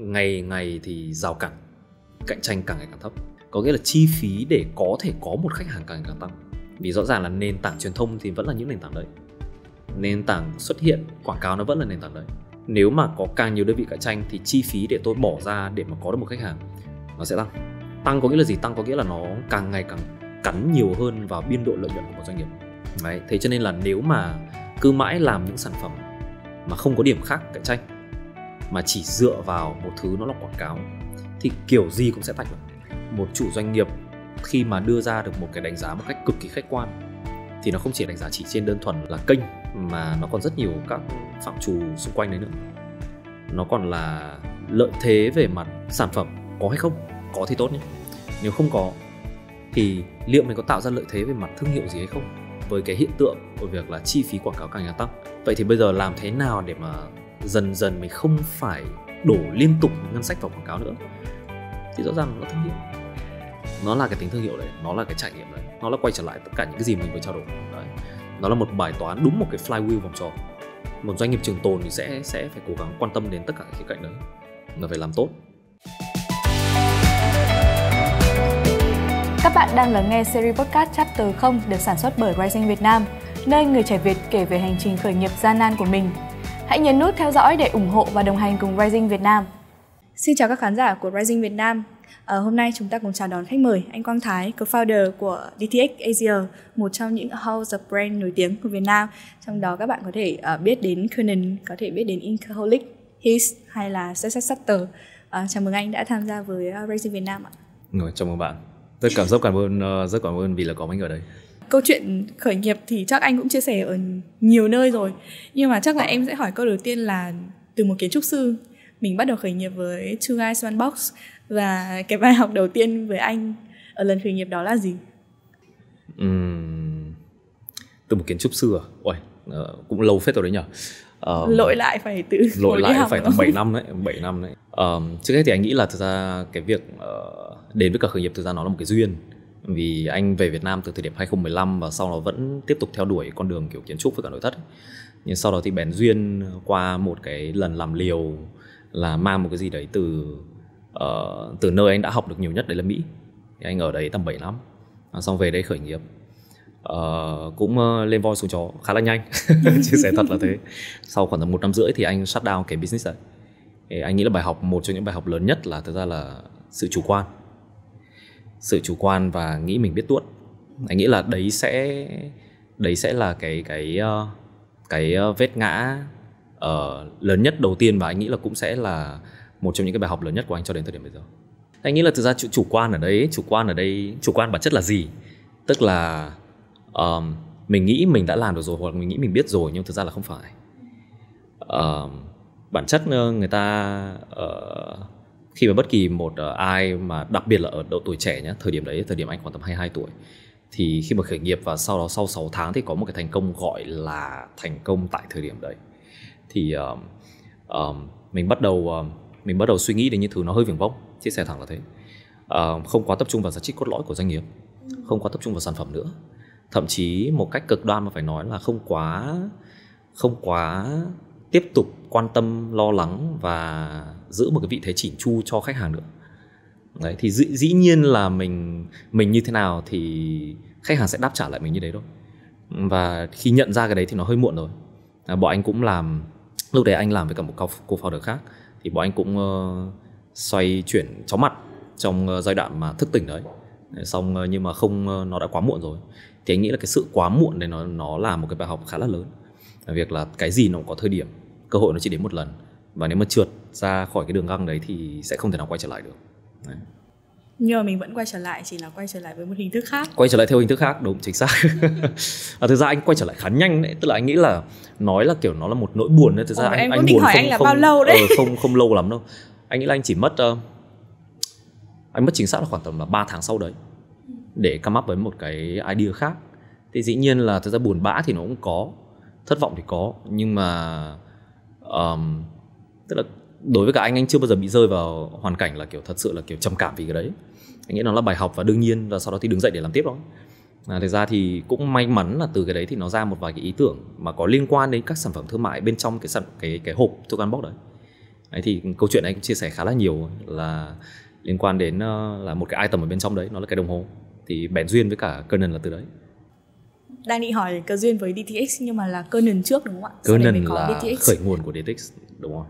ngày ngày thì rào cản cạnh tranh càng ngày càng thấp có nghĩa là chi phí để có thể có một khách hàng càng ngày càng tăng vì rõ ràng là nền tảng truyền thông thì vẫn là những nền tảng đấy nền tảng xuất hiện quảng cáo nó vẫn là nền tảng đấy nếu mà có càng nhiều đơn vị cạnh tranh thì chi phí để tôi bỏ ra để mà có được một khách hàng nó sẽ tăng tăng có nghĩa là gì tăng có nghĩa là nó càng ngày càng cắn nhiều hơn vào biên độ lợi nhuận của một doanh nghiệp đấy thế cho nên là nếu mà cứ mãi làm những sản phẩm mà không có điểm khác cạnh tranh mà chỉ dựa vào một thứ nó là quảng cáo thì kiểu gì cũng sẽ tạch một chủ doanh nghiệp khi mà đưa ra được một cái đánh giá một cách cực kỳ khách quan thì nó không chỉ đánh giá chỉ trên đơn thuần là kênh mà nó còn rất nhiều các phạm trù xung quanh đấy nữa nó còn là lợi thế về mặt sản phẩm có hay không có thì tốt nhé nếu không có thì liệu mình có tạo ra lợi thế về mặt thương hiệu gì hay không với cái hiện tượng của việc là chi phí quảng cáo càng gia tăng vậy thì bây giờ làm thế nào để mà dần dần mình không phải đổ liên tục ngân sách vào quảng cáo nữa thì rõ ràng nó thương hiệu nó là cái tính thương hiệu đấy nó là cái trải nghiệm đấy nó là quay trở lại tất cả những cái gì mình vừa trao đổi đấy nó là một bài toán đúng một cái flywheel vòng tròn một doanh nghiệp trường tồn thì sẽ sẽ phải cố gắng quan tâm đến tất cả các khía cạnh đấy là phải làm tốt Các bạn đang lắng nghe series podcast Chapter 0 được sản xuất bởi Rising Việt Nam, nơi người trẻ Việt kể về hành trình khởi nghiệp gian nan của mình Hãy nhấn nút theo dõi để ủng hộ và đồng hành cùng Rising Việt Nam. Xin chào các khán giả của Rising Việt Nam. À, hôm nay chúng ta cùng chào đón khách mời anh Quang Thái, co-founder của DTX Asia, một trong những house of brand nổi tiếng của Việt Nam. Trong đó các bạn có thể uh, biết đến Conan, có thể biết đến Inkaholic, His hay là Success Sutter. À, ờ, chào mừng anh đã tham gia với uh, Rising Việt Nam ạ. Ừ, chào mừng bạn. Tôi cảm, rất cảm ơn, rất cảm ơn vì là có mình ở đây câu chuyện khởi nghiệp thì chắc anh cũng chia sẻ ở nhiều nơi rồi nhưng mà chắc là em sẽ hỏi câu đầu tiên là từ một kiến trúc sư mình bắt đầu khởi nghiệp với Two Guys One Box và cái bài học đầu tiên với anh ở lần khởi nghiệp đó là gì? Uhm, từ một kiến trúc sư à? Ôi, uh, cũng lâu phết rồi đấy nhở uh, lội lại phải từ lội lại phải tầm bảy năm đấy bảy năm đấy uh, trước hết thì anh nghĩ là thực ra cái việc uh, đến với cả khởi nghiệp thực ra nó là một cái duyên vì anh về Việt Nam từ thời điểm 2015 và sau đó vẫn tiếp tục theo đuổi con đường kiểu kiến trúc với cả nội thất ấy. nhưng sau đó thì bén duyên qua một cái lần làm liều là mang một cái gì đấy từ uh, từ nơi anh đã học được nhiều nhất đấy là Mỹ thì anh ở đấy tầm 7 năm à, xong về đây khởi nghiệp uh, cũng uh, lên voi xuống chó khá là nhanh chia sẻ thật là thế sau khoảng tầm một năm rưỡi thì anh shut down cái business này thì anh nghĩ là bài học một trong những bài học lớn nhất là thực ra là sự chủ quan sự chủ quan và nghĩ mình biết tuốt anh nghĩ là đấy sẽ đấy sẽ là cái cái ờ, cái ờ, vết ngã uh, lớn nhất đầu tiên và anh nghĩ là cũng sẽ là một trong những cái bài học lớn nhất của anh cho đến thời điểm bây giờ anh nghĩ là thực ra chủ, chủ quan ở đấy chủ quan ở đây chủ quan bản chất là gì tức là um, mình nghĩ mình đã làm được rồi hoặc mình nghĩ mình biết rồi nhưng thực ra là không phải uh, bản chất người ta uh, khi mà bất kỳ một ờ, ai mà đặc biệt là ở độ tuổi trẻ nhé thời điểm đấy thời điểm anh khoảng tầm 22 tuổi thì khi mà khởi nghiệp và sau đó sau 6 tháng thì có một cái thành công gọi là thành công tại thời điểm đấy thì um, um, mình bắt đầu um, mình bắt đầu suy nghĩ đến những thứ nó hơi viển vông chia sẻ thẳng là thế um, không quá tập trung vào giá trị cốt lõi của doanh nghiệp không quá tập trung vào sản phẩm nữa thậm chí một cách cực đoan mà phải nói là không quá không quá tiếp tục quan tâm lo lắng và giữ một cái vị thế chỉn chu cho khách hàng nữa đấy thì dĩ, dĩ nhiên là mình mình như thế nào thì khách hàng sẽ đáp trả lại mình như đấy thôi và khi nhận ra cái đấy thì nó hơi muộn rồi à, bọn anh cũng làm lúc đấy anh làm với cả một cô founder khác thì bọn anh cũng uh, xoay chuyển chóng mặt trong uh, giai đoạn mà thức tỉnh đấy xong uh, nhưng mà không uh, nó đã quá muộn rồi thì anh nghĩ là cái sự quá muộn này nó nó là một cái bài học khá là lớn việc là cái gì nó cũng có thời điểm cơ hội nó chỉ đến một lần và nếu mà trượt ra khỏi cái đường găng đấy thì sẽ không thể nào quay trở lại được đấy. nhưng mà mình vẫn quay trở lại chỉ là quay trở lại với một hình thức khác quay trở lại theo hình thức khác đúng chính xác à, thực ra anh quay trở lại khá nhanh đấy tức là anh nghĩ là nói là kiểu nó là một nỗi buồn đấy thực ra Ồ, anh, em anh buồn hỏi không, anh là không, bao lâu đấy ờ, không không lâu lắm đâu anh nghĩ là anh chỉ mất uh, anh mất chính xác là khoảng tầm là 3 tháng sau đấy để come up với một cái idea khác thì dĩ nhiên là thực ra buồn bã thì nó cũng có thất vọng thì có nhưng mà um, tức là đối với cả anh anh chưa bao giờ bị rơi vào hoàn cảnh là kiểu thật sự là kiểu trầm cảm vì cái đấy anh nghĩ nó là bài học và đương nhiên là sau đó thì đứng dậy để làm tiếp thôi à, thực ra thì cũng may mắn là từ cái đấy thì nó ra một vài cái ý tưởng mà có liên quan đến các sản phẩm thương mại bên trong cái sản cái cái hộp thuốc ăn bóc đấy. đấy thì câu chuyện anh cũng chia sẻ khá là nhiều là liên quan đến uh, là một cái item ở bên trong đấy nó là cái đồng hồ thì bèn duyên với cả Canon là từ đấy đang định hỏi cơ duyên với DTX nhưng mà là Canon trước đúng không ạ? Canon là DTX. khởi nguồn của DTX đúng không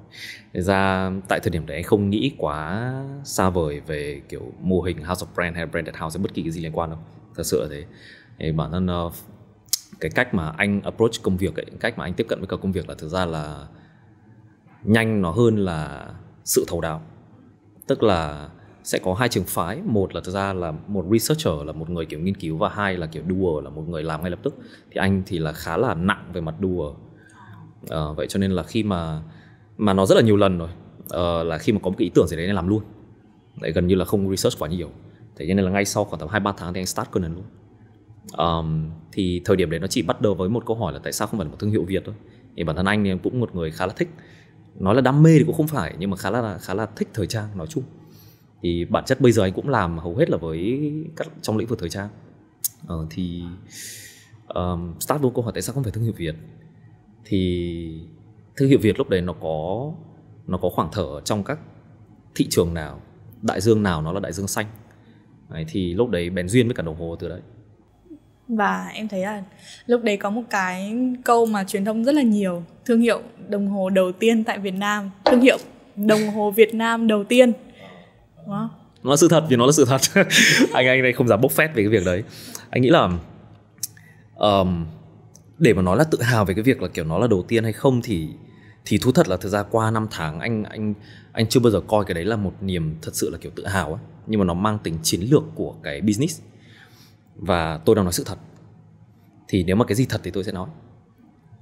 Thế ra tại thời điểm đấy anh không nghĩ quá xa vời về kiểu mô hình house of brand hay branded house hay bất kỳ cái gì liên quan đâu thật sự là thế thì bản thân uh, cái cách mà anh approach công việc ấy, cách mà anh tiếp cận với cả công việc là thực ra là nhanh nó hơn là sự thấu đáo tức là sẽ có hai trường phái một là thực ra là một researcher là một người kiểu nghiên cứu và hai là kiểu doer là một người làm ngay lập tức thì anh thì là khá là nặng về mặt doer à, vậy cho nên là khi mà mà nó rất là nhiều lần rồi uh, là khi mà có một cái ý tưởng gì đấy anh làm luôn đấy gần như là không research quá nhiều thế nên là ngay sau khoảng tầm hai ba tháng thì anh start Conan luôn um, thì thời điểm đấy nó chỉ bắt đầu với một câu hỏi là tại sao không phải là một thương hiệu Việt thôi thì bản thân anh thì cũng một người khá là thích nói là đam mê thì cũng không phải nhưng mà khá là khá là thích thời trang nói chung thì bản chất bây giờ anh cũng làm hầu hết là với các trong lĩnh vực thời trang ờ, thì um, start luôn câu hỏi tại sao không phải thương hiệu Việt thì thương hiệu Việt lúc đấy nó có nó có khoảng thở trong các thị trường nào đại dương nào nó là đại dương xanh đấy, thì lúc đấy bén duyên với cả đồng hồ từ đấy và em thấy là lúc đấy có một cái câu mà truyền thông rất là nhiều thương hiệu đồng hồ đầu tiên tại Việt Nam thương hiệu đồng hồ Việt Nam đầu tiên đúng không? nó là sự thật vì nó là sự thật anh anh đây không dám bốc phét về cái việc đấy anh nghĩ là um, để mà nói là tự hào về cái việc là kiểu nó là đầu tiên hay không thì thì thú thật là thực ra qua năm tháng anh anh anh chưa bao giờ coi cái đấy là một niềm thật sự là kiểu tự hào ấy nhưng mà nó mang tính chiến lược của cái business và tôi đang nói sự thật thì nếu mà cái gì thật thì tôi sẽ nói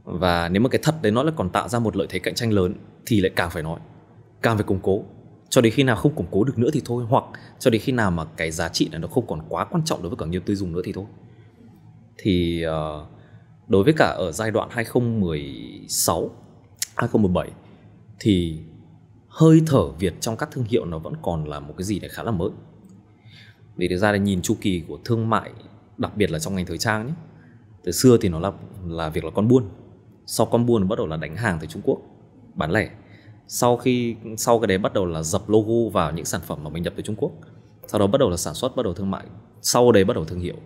và nếu mà cái thật đấy nó lại còn tạo ra một lợi thế cạnh tranh lớn thì lại càng phải nói càng phải củng cố cho đến khi nào không củng cố được nữa thì thôi hoặc cho đến khi nào mà cái giá trị này nó không còn quá quan trọng đối với cả nhiều tiêu dùng nữa thì thôi thì uh, đối với cả ở giai đoạn 2016 2017 thì hơi thở Việt trong các thương hiệu nó vẫn còn là một cái gì đấy khá là mới. Vì thực ra là nhìn chu kỳ của thương mại đặc biệt là trong ngành thời trang nhé. Từ xưa thì nó là là việc là con buôn. Sau con buôn bắt đầu là đánh hàng từ Trung Quốc bán lẻ. Sau khi sau cái đấy bắt đầu là dập logo vào những sản phẩm mà mình nhập từ Trung Quốc. Sau đó bắt đầu là sản xuất, bắt đầu thương mại. Sau đấy bắt đầu thương hiệu.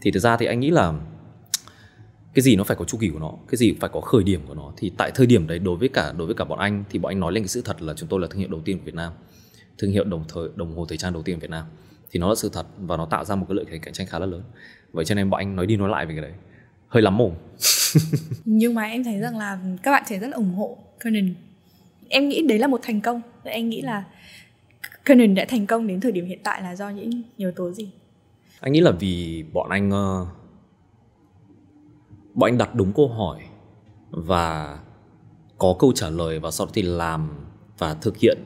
Thì thực ra thì anh nghĩ là cái gì nó phải có chu kỳ của nó cái gì phải có khởi điểm của nó thì tại thời điểm đấy đối với cả đối với cả bọn anh thì bọn anh nói lên cái sự thật là chúng tôi là thương hiệu đầu tiên của Việt Nam thương hiệu đồng thời đồng hồ thời trang đầu tiên của Việt Nam thì nó là sự thật và nó tạo ra một cái lợi thế cạnh tranh khá là lớn vậy cho nên bọn anh nói đi nói lại về cái đấy hơi lắm mồm nhưng mà em thấy rằng là các bạn trẻ rất là ủng hộ Conan em nghĩ đấy là một thành công em nghĩ là Canon đã thành công đến thời điểm hiện tại là do những yếu tố gì? Anh nghĩ là vì bọn anh uh, bọn anh đặt đúng câu hỏi và có câu trả lời và sau đó thì làm và thực hiện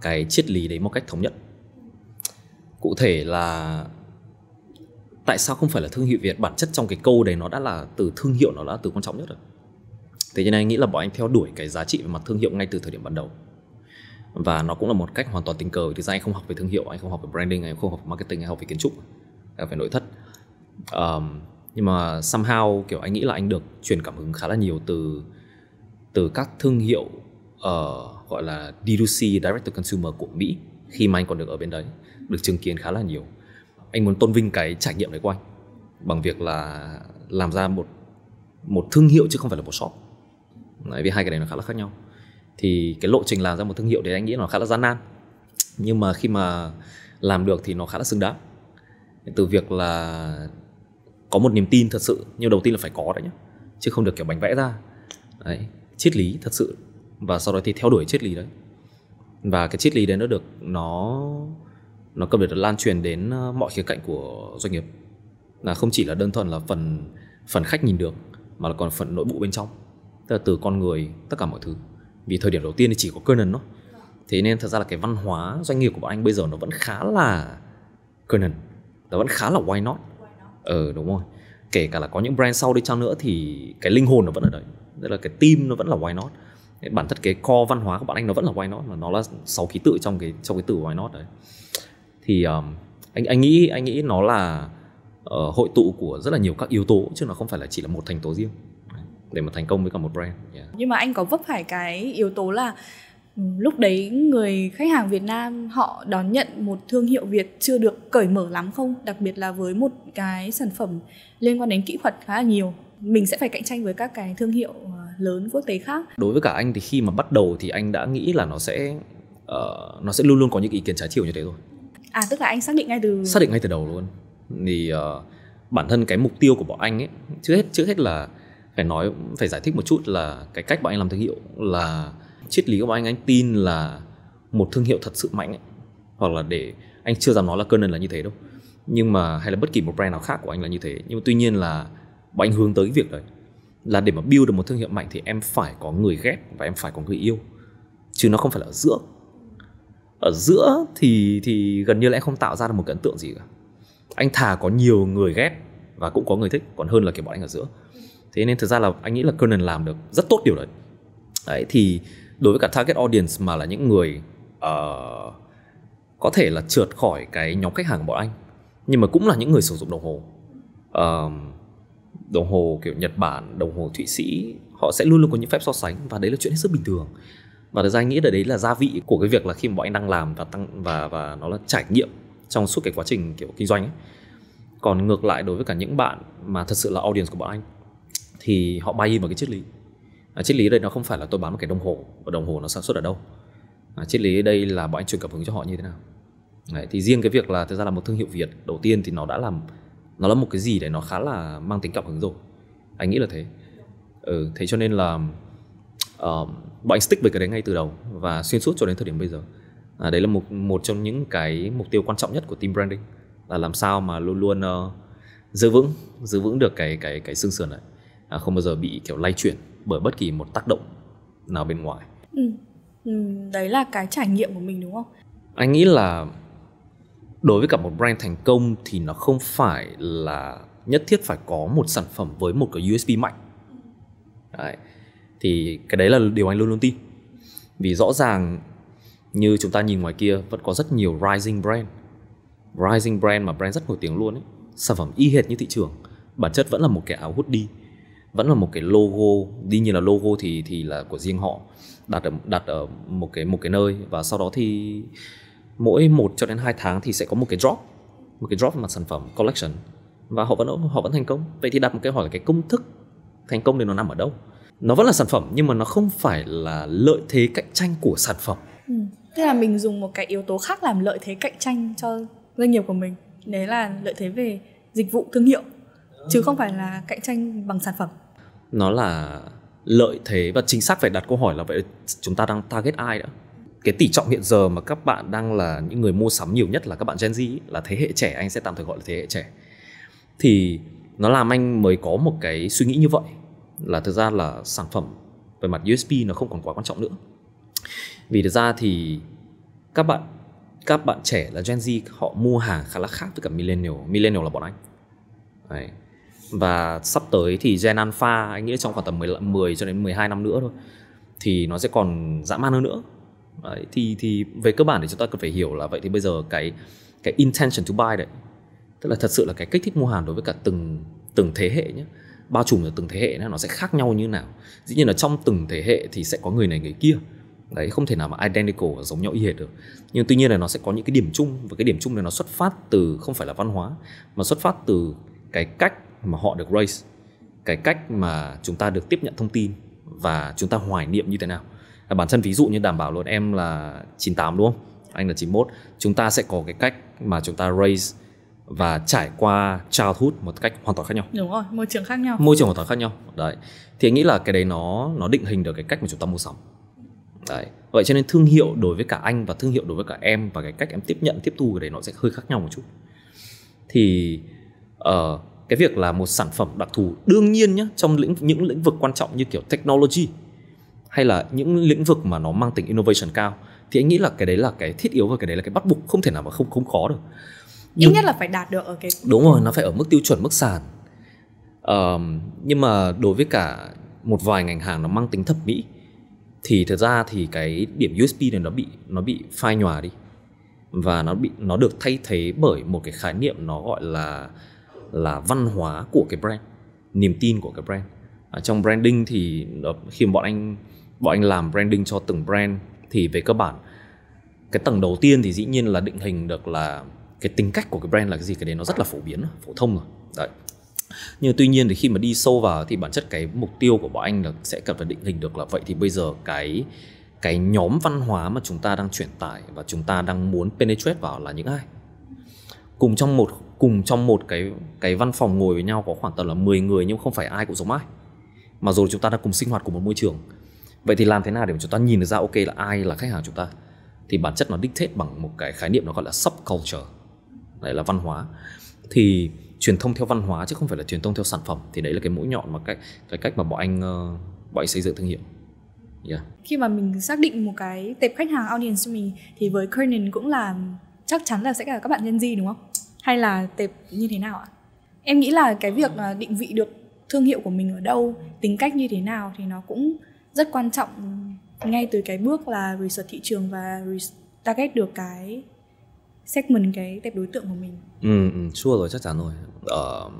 cái triết lý đấy một cách thống nhất cụ thể là tại sao không phải là thương hiệu việt bản chất trong cái câu đấy nó đã là từ thương hiệu nó đã là từ quan trọng nhất rồi thế nên anh nghĩ là bọn anh theo đuổi cái giá trị về mặt thương hiệu ngay từ thời điểm ban đầu và nó cũng là một cách hoàn toàn tình cờ thì ra anh không học về thương hiệu anh không học về branding anh không học về marketing anh học về kiến trúc anh à, học về nội thất um, nhưng mà somehow kiểu anh nghĩ là anh được truyền cảm hứng khá là nhiều từ từ các thương hiệu uh, gọi là D2C direct to consumer của Mỹ khi mà anh còn được ở bên đấy được chứng kiến khá là nhiều anh muốn tôn vinh cái trải nghiệm đấy của anh bằng việc là làm ra một một thương hiệu chứ không phải là một shop đấy, vì hai cái này nó khá là khác nhau thì cái lộ trình làm ra một thương hiệu đấy anh nghĩ nó khá là gian nan nhưng mà khi mà làm được thì nó khá là xứng đáng từ việc là có một niềm tin thật sự nhưng đầu tiên là phải có đấy nhá chứ không được kiểu bánh vẽ ra đấy triết lý thật sự và sau đó thì theo đuổi triết lý đấy và cái triết lý đấy nó được nó nó cần được lan truyền đến ờ, mọi khía cạnh của doanh nghiệp là không chỉ là đơn thuần là phần phần khách nhìn được mà là còn phần nội bộ bên trong tức là từ con người tất cả mọi thứ vì thời điểm đầu tiên thì chỉ có kernel thôi thế nên thật ra là cái văn hóa doanh nghiệp của bọn anh bây giờ nó vẫn khá là kernel nó vẫn khá là why not ừ đúng rồi kể cả là có những brand sau đi chăng nữa thì cái linh hồn nó vẫn ở đấy tức là cái team nó vẫn là why not bản thân cái core văn hóa của bạn anh nó vẫn là why not mà nó là sáu ký tự trong cái trong cái từ why not đấy thì um, anh anh nghĩ anh nghĩ nó là uh, hội tụ của rất là nhiều các yếu tố chứ nó không phải là chỉ là một thành tố riêng để mà thành công với cả một brand yeah. nhưng mà anh có vấp phải cái yếu tố là Ừ, lúc đấy người khách hàng Việt Nam họ đón nhận một thương hiệu Việt chưa được cởi mở lắm không đặc biệt là với một cái sản phẩm liên quan đến kỹ thuật khá là nhiều mình sẽ phải cạnh tranh với các cái thương hiệu ờ, lớn quốc tế khác đối với cả anh thì khi mà bắt đầu thì anh đã nghĩ là nó sẽ uh, nó sẽ luôn luôn có những ý kiến trái chiều như thế rồi à tức là anh xác định ngay từ xác định ngay từ đầu luôn thì uh, bản thân cái mục tiêu của bọn anh ấy trước hết trước hết là phải nói phải giải thích một chút là cái cách bọn anh làm thương hiệu là triết lý của bọn anh anh tin là một thương hiệu thật sự mạnh ấy. hoặc là để anh chưa dám nói là Canon là như thế đâu nhưng mà hay là bất kỳ một brand nào khác của anh là như thế nhưng mà tuy nhiên là bọn anh hướng tới cái việc đấy là để mà build được một thương hiệu mạnh thì em phải có người ghét và em phải có người yêu chứ nó không phải là ở giữa ở giữa thì thì gần như là em không tạo ra được một cái ấn tượng gì cả anh thà có nhiều người ghét và cũng có người thích còn hơn là kiểu bọn anh ở giữa thế nên thực ra là anh nghĩ là Conan làm được rất tốt điều đấy đấy thì đối với cả target audience mà là những người uh, có thể là trượt khỏi cái nhóm khách hàng của bọn anh nhưng mà cũng là những người sử dụng đồng hồ uh, đồng hồ kiểu Nhật Bản đồng hồ Thụy Sĩ họ sẽ luôn luôn có những phép so sánh và đấy là chuyện hết sức bình thường và thực ra anh nghĩ là đấy là gia vị của cái việc là khi mà bọn anh đang làm và tăng và và nó là trải nghiệm trong suốt cái quá trình kiểu kinh doanh ấy. còn ngược lại đối với cả những bạn mà thật sự là audience của bọn anh thì họ bay in vào cái triết lý à, triết lý đây nó không phải là tôi bán một cái đồng hồ và đồng hồ nó sản xuất ở đâu à, triết lý đây là bọn anh truyền cảm hứng cho họ như thế nào Đấy, thì riêng cái việc là thực ra là một thương hiệu việt đầu tiên thì nó đã làm nó là một cái gì đấy nó khá là mang tính cảm hứng rồi anh nghĩ là thế ừ, thế cho nên là uh, bọn anh stick với cái đấy ngay từ đầu và xuyên suốt cho đến thời điểm bây giờ à, đấy là một một trong những cái mục tiêu quan trọng nhất của team branding là làm sao mà luôn luôn uh, giữ vững giữ vững được cái cái cái xương sườn này à, không bao giờ bị kiểu lay chuyển bởi bất kỳ một tác động nào bên ngoài ừ. Ừ, đấy là cái trải nghiệm của mình đúng không anh nghĩ là đối với cả một brand thành công thì nó không phải là nhất thiết phải có một sản phẩm với một cái USB mạnh đấy. thì cái đấy là điều anh luôn luôn tin vì rõ ràng như chúng ta nhìn ngoài kia vẫn có rất nhiều rising brand rising brand mà brand rất nổi tiếng luôn ấy sản phẩm y hệt như thị trường bản chất vẫn là một cái áo hút hoodie vẫn là một cái logo đi như là logo thì thì là của riêng họ đặt ở đặt ở một cái một cái nơi và sau đó thì mỗi một cho đến hai tháng thì sẽ có một cái drop một cái drop mà sản phẩm collection và họ vẫn họ vẫn thành công vậy thì đặt một cái hỏi là cái công thức thành công thì nó nằm ở đâu nó vẫn là sản phẩm nhưng mà nó không phải là lợi thế cạnh tranh của sản phẩm ừ. tức là mình dùng một cái yếu tố khác làm lợi thế cạnh tranh cho doanh nghiệp của mình đấy là lợi thế về dịch vụ thương hiệu chứ không phải là cạnh tranh bằng sản phẩm nó là lợi thế và chính xác phải đặt câu hỏi là vậy chúng ta đang target ai đó cái tỷ trọng hiện giờ mà các bạn đang là những người mua sắm nhiều nhất là các bạn Gen Z là thế hệ trẻ anh sẽ tạm thời gọi là thế hệ trẻ thì nó làm anh mới có một cái suy nghĩ như vậy là thực ra là sản phẩm về mặt USP nó không còn quá quan trọng nữa vì thực ra thì các bạn các bạn trẻ là Gen Z họ mua hàng khá là khác với cả millennial millennial là bọn anh Đấy và sắp tới thì gen alpha anh nghĩ trong khoảng tầm 10, 10 cho đến 12 năm nữa thôi thì nó sẽ còn dã man hơn nữa đấy, thì thì về cơ bản thì chúng ta cần phải hiểu là vậy thì bây giờ cái cái intention to buy đấy tức là thật sự là cái kích thích mua hàng đối với cả từng từng thế hệ nhé bao trùm ở từng thế hệ nó sẽ khác nhau như nào dĩ nhiên là trong từng thế hệ thì sẽ có người này người kia đấy không thể nào mà identical giống nhau y hệt được nhưng tuy nhiên là nó sẽ có những cái điểm chung và cái điểm chung này nó xuất phát từ không phải là văn hóa mà xuất phát từ cái cách mà họ được raise cái cách mà chúng ta được tiếp nhận thông tin và chúng ta hoài niệm như thế nào bản thân ví dụ như đảm bảo luôn em là 98 đúng không anh là 91 chúng ta sẽ có cái cách mà chúng ta raise và trải qua childhood một cách hoàn toàn khác nhau đúng rồi môi trường khác nhau môi trường hoàn toàn khác nhau đấy thì anh nghĩ là cái đấy nó nó định hình được cái cách mà chúng ta mua sắm đấy vậy cho nên thương hiệu đối với cả anh và thương hiệu đối với cả em và cái cách em tiếp nhận tiếp thu cái đấy nó sẽ hơi khác nhau một chút thì uh, cái việc là một sản phẩm đặc thù đương nhiên nhé trong lĩnh những lĩnh vực quan trọng như kiểu technology hay là những lĩnh vực mà nó mang tính innovation cao thì anh nghĩ là cái đấy là cái thiết yếu và cái đấy là cái bắt buộc không thể nào mà không không khó được nhưng, ít nhất là phải đạt được ở cái đúng rồi nó phải ở mức tiêu chuẩn mức sàn um, nhưng mà đối với cả một vài ngành hàng nó mang tính thẩm mỹ thì thật ra thì cái điểm USP này nó bị nó bị phai nhòa đi và nó bị nó được thay thế bởi một cái khái niệm nó gọi là là văn hóa của cái brand niềm tin của cái brand à, trong branding thì ờ, khi bọn anh bọn anh làm branding cho từng brand thì về cơ bản cái tầng đầu tiên thì dĩ nhiên là định hình được là cái tính cách của cái brand là cái gì cái đấy nó rất là phổ biến phổ thông rồi đấy nhưng tuy nhiên thì khi mà đi sâu vào thì bản chất cái mục tiêu của bọn anh là sẽ cần phải định hình được là vậy thì bây giờ cái cái nhóm văn hóa mà chúng ta đang truyền tải và chúng ta đang muốn penetrate vào là những ai cùng trong một cùng trong một cái cái văn phòng ngồi với nhau có khoảng tầm là 10 người nhưng không phải ai cũng giống ai mà rồi chúng ta đã cùng sinh hoạt cùng một môi trường vậy thì làm thế nào để chúng ta nhìn được ra ok là ai là khách hàng chúng ta thì bản chất nó dictate bằng một cái khái niệm nó gọi là subculture đấy là văn hóa thì truyền thông theo văn hóa chứ không phải là truyền thông theo sản phẩm thì đấy là cái mũi nhọn mà cách cái cách mà bọn anh ờ, bọn anh xây dựng thương hiệu yeah. khi mà mình xác định một cái tệp khách hàng audience cho mình thì với Kernin cũng là chắc chắn là sẽ là các bạn nhân di đúng không hay là tệp như thế nào ạ em nghĩ là cái việc ờ, định vị được thương hiệu của mình ở đâu tính cách như thế nào thì nó cũng rất quan trọng ngay từ cái bước là research thị trường và target được cái segment cái tệp đối tượng của mình ừ, ừ sure rồi chắc chắn rồi ờ,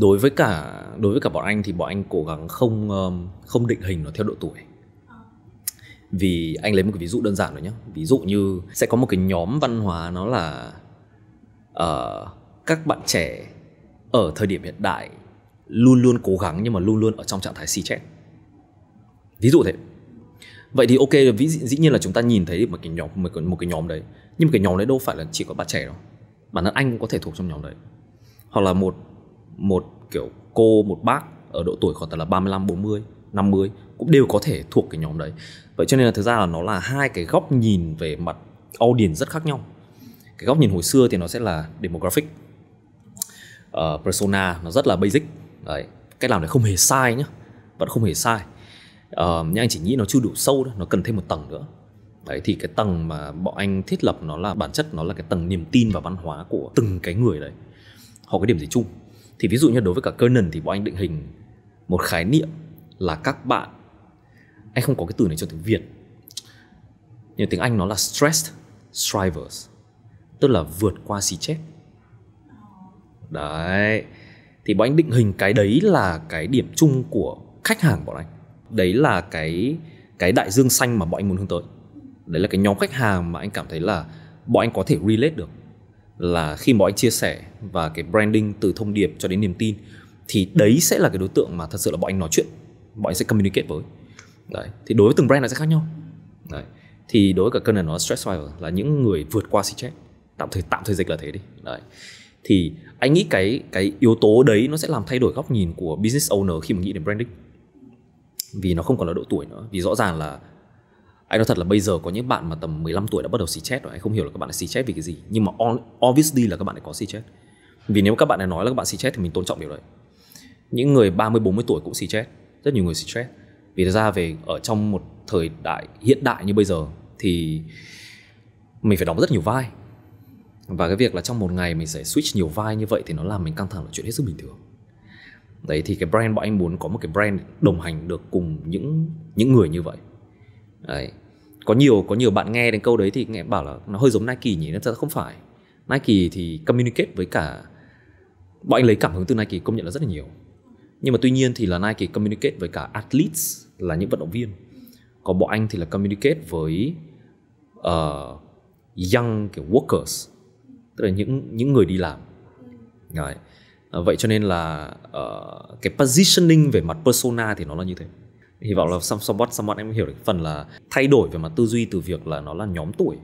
đối với cả đối với cả bọn anh thì bọn anh cố gắng không ờ, không định hình nó theo độ tuổi vì anh lấy một cái ví dụ đơn giản rồi nhé ví dụ như sẽ có một cái nhóm văn hóa nó là uh, các bạn trẻ ở thời điểm hiện đại luôn luôn cố gắng nhưng mà luôn luôn ở trong trạng thái si chết ví dụ thế vậy thì ok ví dĩ nhiên là chúng ta nhìn thấy một cái nhóm một cái, một cái nhóm đấy nhưng mà cái nhóm đấy đâu phải là chỉ có bạn trẻ đâu bản thân anh cũng có thể thuộc trong nhóm đấy hoặc là một một kiểu cô một bác ở độ tuổi khoảng tầm là 35 40 50 cũng đều có thể thuộc cái nhóm đấy vậy cho nên là thực ra là nó là hai cái góc nhìn về mặt audience rất khác nhau cái góc nhìn hồi xưa thì nó sẽ là demographic uh, persona nó rất là basic đấy cách làm này không hề sai nhá vẫn không hề sai uh, nhưng anh chỉ nghĩ nó chưa đủ sâu đó, nó cần thêm một tầng nữa đấy thì cái tầng mà bọn anh thiết lập nó là bản chất nó là cái tầng niềm tin và văn hóa của từng cái người đấy họ có điểm gì chung thì ví dụ như đối với cả Kernan thì bọn anh định hình một khái niệm là các bạn anh không có cái từ này cho tiếng Việt nhưng tiếng Anh nó là stressed strivers tức là vượt qua xì chết đấy thì bọn anh định hình cái đấy là cái điểm chung của khách hàng bọn anh đấy là cái cái đại dương xanh mà bọn anh muốn hướng tới đấy là cái nhóm khách hàng mà anh cảm thấy là bọn anh có thể relate được là khi bọn anh chia sẻ và cái branding từ thông điệp cho đến niềm tin thì đấy sẽ là cái đối tượng mà thật sự là bọn anh nói chuyện bọn anh sẽ communicate với đấy thì đối với từng brand nó sẽ khác nhau đấy thì đối với cả cân là nó stress fire là những người vượt qua stress tạm thời tạm thời dịch là thế đi đấy thì anh nghĩ cái cái yếu tố đấy nó sẽ làm thay đổi góc nhìn của business owner khi mà nghĩ đến branding vì nó không còn là độ tuổi nữa vì rõ ràng là anh nói thật là bây giờ có những bạn mà tầm 15 tuổi đã bắt đầu xì chết rồi anh không hiểu là các bạn xì chết vì cái gì nhưng mà obviously là các bạn ấy có xì chết vì nếu các bạn ấy nói là các bạn xì chết thì mình tôn trọng điều đấy những người 30 40 tuổi cũng xì chết rất nhiều người xì chết vì ra về ở trong một thời đại hiện đại như bây giờ thì mình phải đóng rất nhiều vai và cái việc là trong một ngày mình sẽ switch nhiều vai như vậy thì nó làm mình căng thẳng là chuyện hết sức bình thường đấy thì cái brand bọn anh muốn có một cái brand đồng hành được cùng những những người như vậy đấy có nhiều có nhiều bạn nghe đến câu đấy thì nghe bảo là nó hơi giống Nike nhỉ nó thật không phải Nike thì communicate với cả bọn anh lấy cảm hứng từ Nike công nhận là rất là nhiều nhưng mà tuy nhiên thì là Nike communicate với cả athletes là những vận động viên còn bọn anh thì là communicate với uh, young kiểu workers tức là những những người đi làm Đấy. À, vậy cho nên là uh, cái positioning về mặt persona thì nó là như thế hy vọng là some, somewhat somewhat em hiểu được phần là thay đổi về mặt tư duy từ việc là nó là nhóm tuổi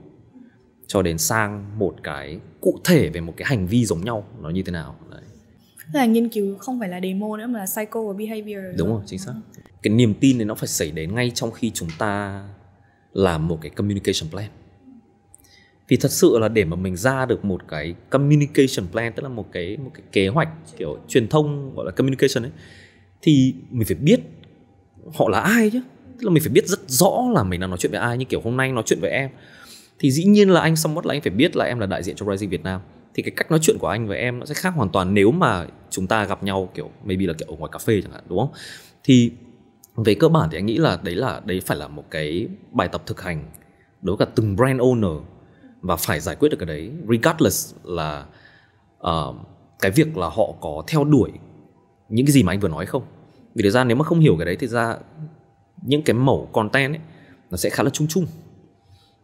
cho đến sang một cái cụ thể về một cái hành vi giống nhau nó như thế nào Đấy. là nghiên cứu không phải là demo nữa mà là psycho và behavior đúng rồi chính xác cái niềm tin này nó phải xảy đến ngay trong khi chúng ta làm một cái communication plan thì thật sự là để mà mình ra được một cái communication plan tức là một cái một cái kế hoạch kiểu truyền thông gọi là communication ấy thì mình phải biết họ là ai chứ tức là mình phải biết rất rõ là mình đang nói chuyện với ai như kiểu hôm nay nói chuyện với em thì dĩ nhiên là anh xong mất là anh phải biết là em là đại diện cho Rising Việt Nam thì cái cách nói chuyện của anh với em nó sẽ khác hoàn toàn nếu mà chúng ta gặp nhau kiểu maybe là kiểu ở ngoài cà phê chẳng hạn đúng không thì về cơ bản thì anh nghĩ là đấy là đấy phải là một cái bài tập thực hành đối với cả từng brand owner và phải giải quyết được cái đấy regardless là uh, cái việc là họ có theo đuổi những cái gì mà anh vừa nói không vì thực ra nếu mà không hiểu cái đấy thì ra những cái mẫu content ấy nó sẽ khá là chung chung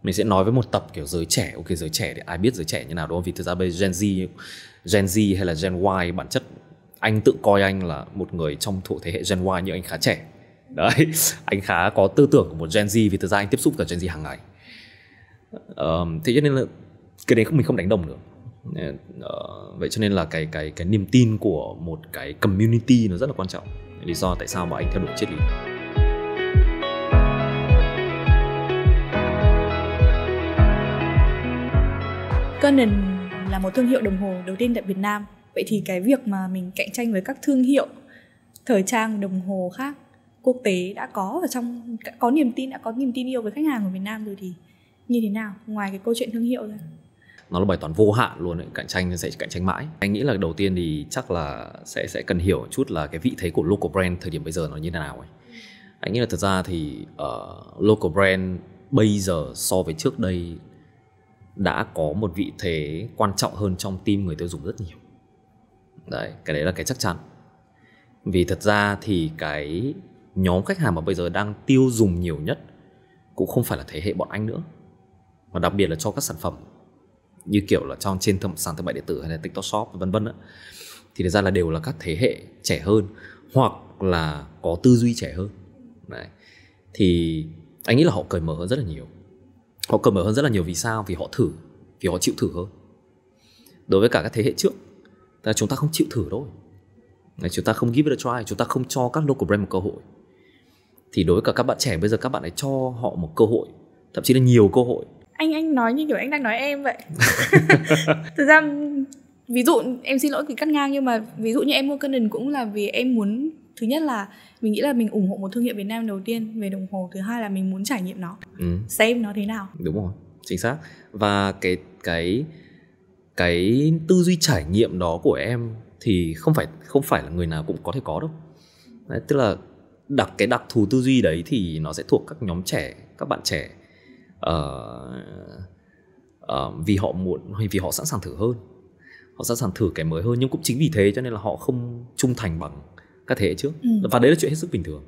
mình sẽ nói với một tập kiểu giới trẻ ok giới trẻ thì ai biết giới trẻ như nào đúng không vì thực ra bây gen z gen z hay là gen y bản chất anh tự coi anh là một người trong thuộc thế hệ gen y nhưng anh khá trẻ đấy anh khá có tư tưởng của một gen z vì thực ra anh tiếp xúc cả gen z hàng ngày um, thế cho nên là cái đấy mình không đánh đồng được uh, vậy cho nên là cái cái cái niềm tin của một cái community nó rất là quan trọng lý do tại sao mà anh theo đuổi triết lý Canon là một thương hiệu đồng hồ đầu tiên tại Việt Nam vậy thì cái việc mà mình cạnh tranh với các thương hiệu thời trang đồng hồ khác quốc tế đã có ở trong có niềm tin đã có niềm tin yêu với khách hàng của Việt Nam rồi thì như thế nào ngoài cái câu chuyện thương hiệu ra nó là bài toán vô hạn luôn ấy. cạnh tranh sẽ cạnh tranh mãi anh nghĩ là đầu tiên thì chắc là sẽ sẽ cần hiểu chút là cái vị thế của local brand thời điểm bây giờ nó như thế nào ấy anh nghĩ là thật ra thì uh, local brand bây giờ so với trước đây đã có một vị thế quan trọng hơn trong tim người tiêu dùng rất nhiều đấy cái đấy là cái chắc chắn vì thật ra thì cái nhóm khách hàng mà bây giờ đang tiêu dùng nhiều nhất cũng không phải là thế hệ bọn anh nữa và đặc biệt là cho các sản phẩm như kiểu là trong trên thương, sàn thương mại điện tử hay là tiktok shop vân vân thì thực ra là đều là các thế hệ trẻ hơn hoặc là có tư duy trẻ hơn Đấy. thì anh nghĩ là họ cởi mở hơn rất là nhiều họ cởi mở hơn rất là nhiều vì sao vì họ thử vì họ chịu thử hơn đối với cả các thế hệ trước là chúng ta không chịu thử thôi Đấy, chúng ta không give it a try chúng ta không cho các local brand một cơ hội thì đối với cả các bạn trẻ bây giờ các bạn ấy cho họ một cơ hội thậm chí là nhiều cơ hội anh anh nói như kiểu anh đang nói em vậy thực ra ví dụ em xin lỗi vì cắt ngang nhưng mà ví dụ như em mua Canon cũng là vì em muốn thứ nhất là mình nghĩ là mình ủng hộ một thương hiệu Việt Nam đầu tiên về đồng hồ thứ hai là mình muốn trải nghiệm nó ừ. xem nó thế nào đúng rồi chính xác và cái cái cái tư duy trải nghiệm đó của em thì không phải không phải là người nào cũng có thể có đâu đấy, tức là đặc cái đặc thù tư duy đấy thì nó sẽ thuộc các nhóm trẻ các bạn trẻ uh, uh, vì họ muốn vì họ sẵn sàng thử hơn họ sẵn sàng thử cái mới hơn nhưng cũng chính vì thế cho nên là họ không trung thành bằng các thế hệ trước ừ. và đấy là chuyện hết sức bình thường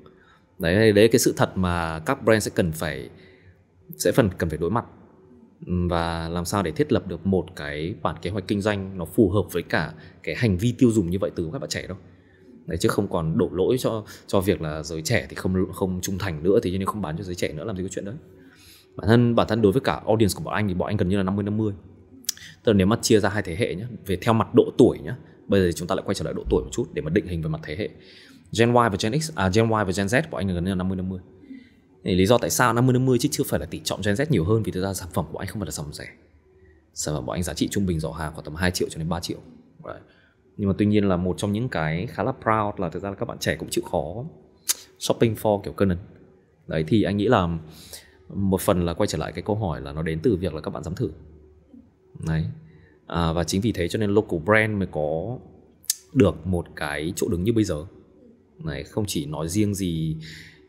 đấy đấy cái sự thật mà các brand sẽ cần phải sẽ phần cần phải đối mặt ừ, và làm sao để thiết lập được một cái bản kế hoạch kinh doanh nó phù hợp với cả cái hành vi tiêu dùng như vậy từ các bạn trẻ đâu đấy chứ không còn đổ lỗi cho cho việc là giới trẻ thì không không trung thành nữa thì cho nên không bán cho giới trẻ nữa làm gì có chuyện đấy bản thân bản thân đối với cả audience của bọn anh thì bọn anh gần như là 50 50 tức là nếu mà chia ra hai thế hệ nhé về theo mặt độ tuổi nhé bây giờ chúng ta lại quay trở lại độ tuổi một chút để mà định hình về mặt thế hệ Gen Y và Gen X à Gen Y và Gen Z bọn anh gần như là 50 50 thì lý do tại sao 50 50 chứ chưa phải là tỷ trọng Gen Z nhiều hơn vì thực ra sản phẩm của anh không phải là sản phẩm rẻ sản phẩm của anh giá trị trung bình giỏ hàng khoảng tầm 2 triệu cho đến 3 triệu right. nhưng mà tuy nhiên là một trong những cái khá là proud là thực ra là các bạn trẻ cũng chịu khó shopping for kiểu Canon đấy thì anh nghĩ là một phần là quay trở lại cái câu hỏi là nó đến từ việc là các bạn dám thử đấy à, và chính vì thế cho nên local brand mới có được một cái chỗ đứng như bây giờ này không chỉ nói riêng gì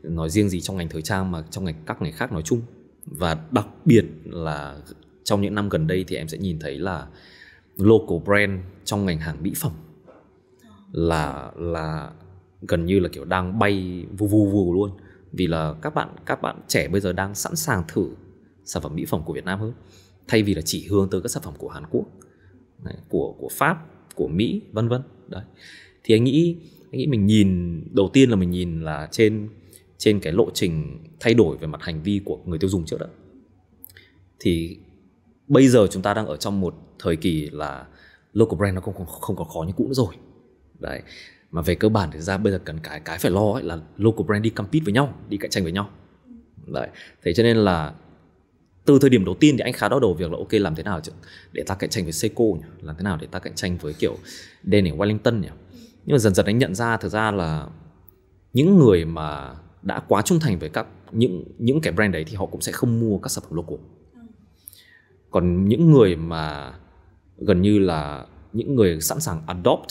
nói riêng gì trong ngành thời trang mà trong ngành các ngành khác nói chung và đặc biệt là trong những năm gần đây thì em sẽ nhìn thấy là local brand trong ngành hàng mỹ phẩm là là gần như là kiểu đang bay vù vù vu luôn vì là các bạn các bạn trẻ bây giờ đang sẵn sàng thử sản phẩm mỹ phẩm của Việt Nam hơn thay vì là chỉ hướng tới các sản phẩm của Hàn Quốc của của Pháp của Mỹ vân vân đấy thì anh nghĩ anh nghĩ mình nhìn đầu tiên là mình nhìn là trên trên cái lộ trình thay đổi về mặt hành vi của người tiêu dùng trước đó thì bây giờ chúng ta đang ở trong một thời kỳ là local brand nó không không, không còn khó như cũ nữa rồi đấy mà về cơ bản thì ra bây giờ cần cái cái phải lo ấy là local brand đi compete với nhau đi cạnh tranh với nhau đấy thế cho nên là từ thời điểm đầu tiên thì anh khá đau đầu việc là ok làm thế nào để ta cạnh tranh với Seiko nhỉ? làm thế nào để ta cạnh tranh với kiểu Den ở Wellington nhỉ? nhưng mà dần dần anh nhận ra thực ra là những người mà đã quá trung thành với các những những cái brand đấy thì họ cũng sẽ không mua các sản phẩm local còn những người mà gần như là những người sẵn sàng adopt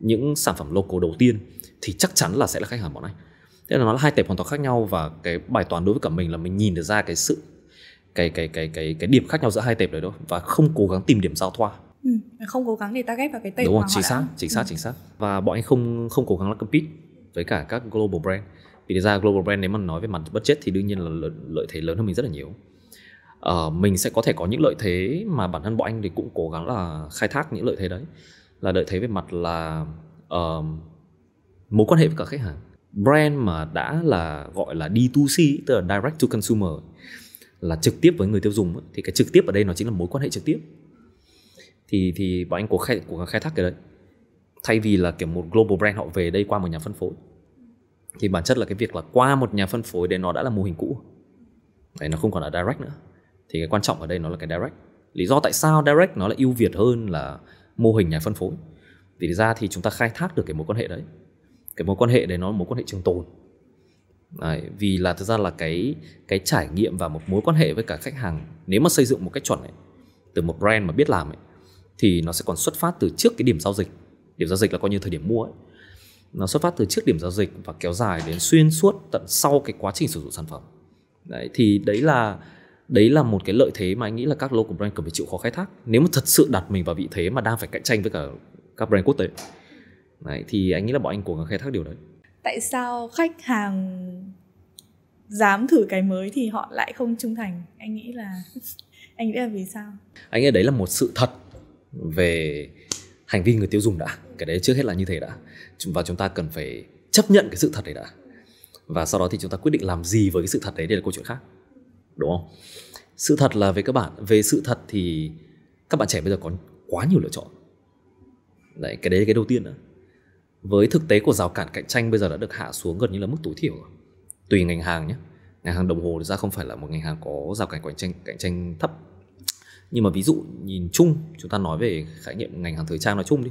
những sản phẩm local đầu tiên thì chắc chắn là sẽ là khách hàng bọn anh thế là nó là hai tệp hoàn toàn khác nhau và cái bài toán đối với cả mình là mình nhìn được ra cái sự cái cái cái cái cái điểm khác nhau giữa hai tệp đấy đó và không cố gắng tìm điểm giao thoa ừ, không cố gắng để ta ghép vào cái tệp đúng không chính xác đã... chính xác ừ. chính xác và bọn anh không không cố gắng là compete với cả các global brand vì ra global brand nếu mà nói về mặt bất chết thì đương nhiên là lợi, lợi thế lớn hơn mình rất là nhiều uh, mình sẽ có thể có những lợi thế mà bản thân bọn anh thì cũng cố gắng là khai thác những lợi thế đấy là lợi thế về mặt là uh, mối quan hệ với cả khách hàng brand mà đã là gọi là D2C tức là direct to consumer là trực tiếp với người tiêu dùng thì cái trực tiếp ở đây nó chính là mối quan hệ trực tiếp thì thì bọn anh của khai của khai thác cái đấy thay vì là kiểu một global brand họ về đây qua một nhà phân phối thì bản chất là cái việc là qua một nhà phân phối đấy nó đã là mô hình cũ đấy nó không còn là direct nữa thì cái quan trọng ở đây nó là cái direct lý do tại sao direct nó lại ưu việt hơn là mô hình nhà phân phối thì ra thì chúng ta khai thác được cái mối quan hệ đấy cái mối quan hệ đấy nó mối quan hệ trường tồn đấy, vì là thực ra là cái cái trải nghiệm và một mối quan hệ với cả khách hàng nếu mà xây dựng một cách chuẩn ấy, từ một brand mà biết làm ấy, thì nó sẽ còn xuất phát từ trước cái điểm giao dịch điểm giao dịch là coi như thời điểm mua ấy nó xuất phát từ trước điểm giao dịch và kéo dài đến xuyên suốt tận sau cái quá trình sử dụng sản phẩm đấy thì đấy là đấy là một cái lợi thế mà anh nghĩ là các local brand cần phải chịu khó khai thác nếu mà thật sự đặt mình vào vị thế mà đang phải cạnh tranh với cả các brand quốc tế đấy, thì anh nghĩ là bọn anh cố gắng khai thác điều đấy tại sao khách hàng dám thử cái mới thì họ lại không trung thành anh nghĩ là anh nghĩ là vì sao anh nghĩ đấy là một sự thật về hành vi người tiêu dùng đã cái đấy trước hết là như thế đã và chúng ta cần phải chấp nhận cái sự thật đấy đã và sau đó thì chúng ta quyết định làm gì với cái sự thật đấy đây là câu chuyện khác đúng không sự thật là với các bạn về sự thật thì các bạn trẻ bây giờ có quá nhiều lựa chọn đấy cái đấy là cái đầu tiên đó. với thực tế của rào cản cạnh tranh bây giờ đã được hạ xuống gần như là mức tối thiểu tùy ngành hàng nhé ngành hàng đồng hồ thì ra không phải là một ngành hàng có rào cản cạnh tranh cạnh tranh thấp nhưng mà ví dụ nhìn chung chúng ta nói về khái niệm ngành hàng thời trang nói chung đi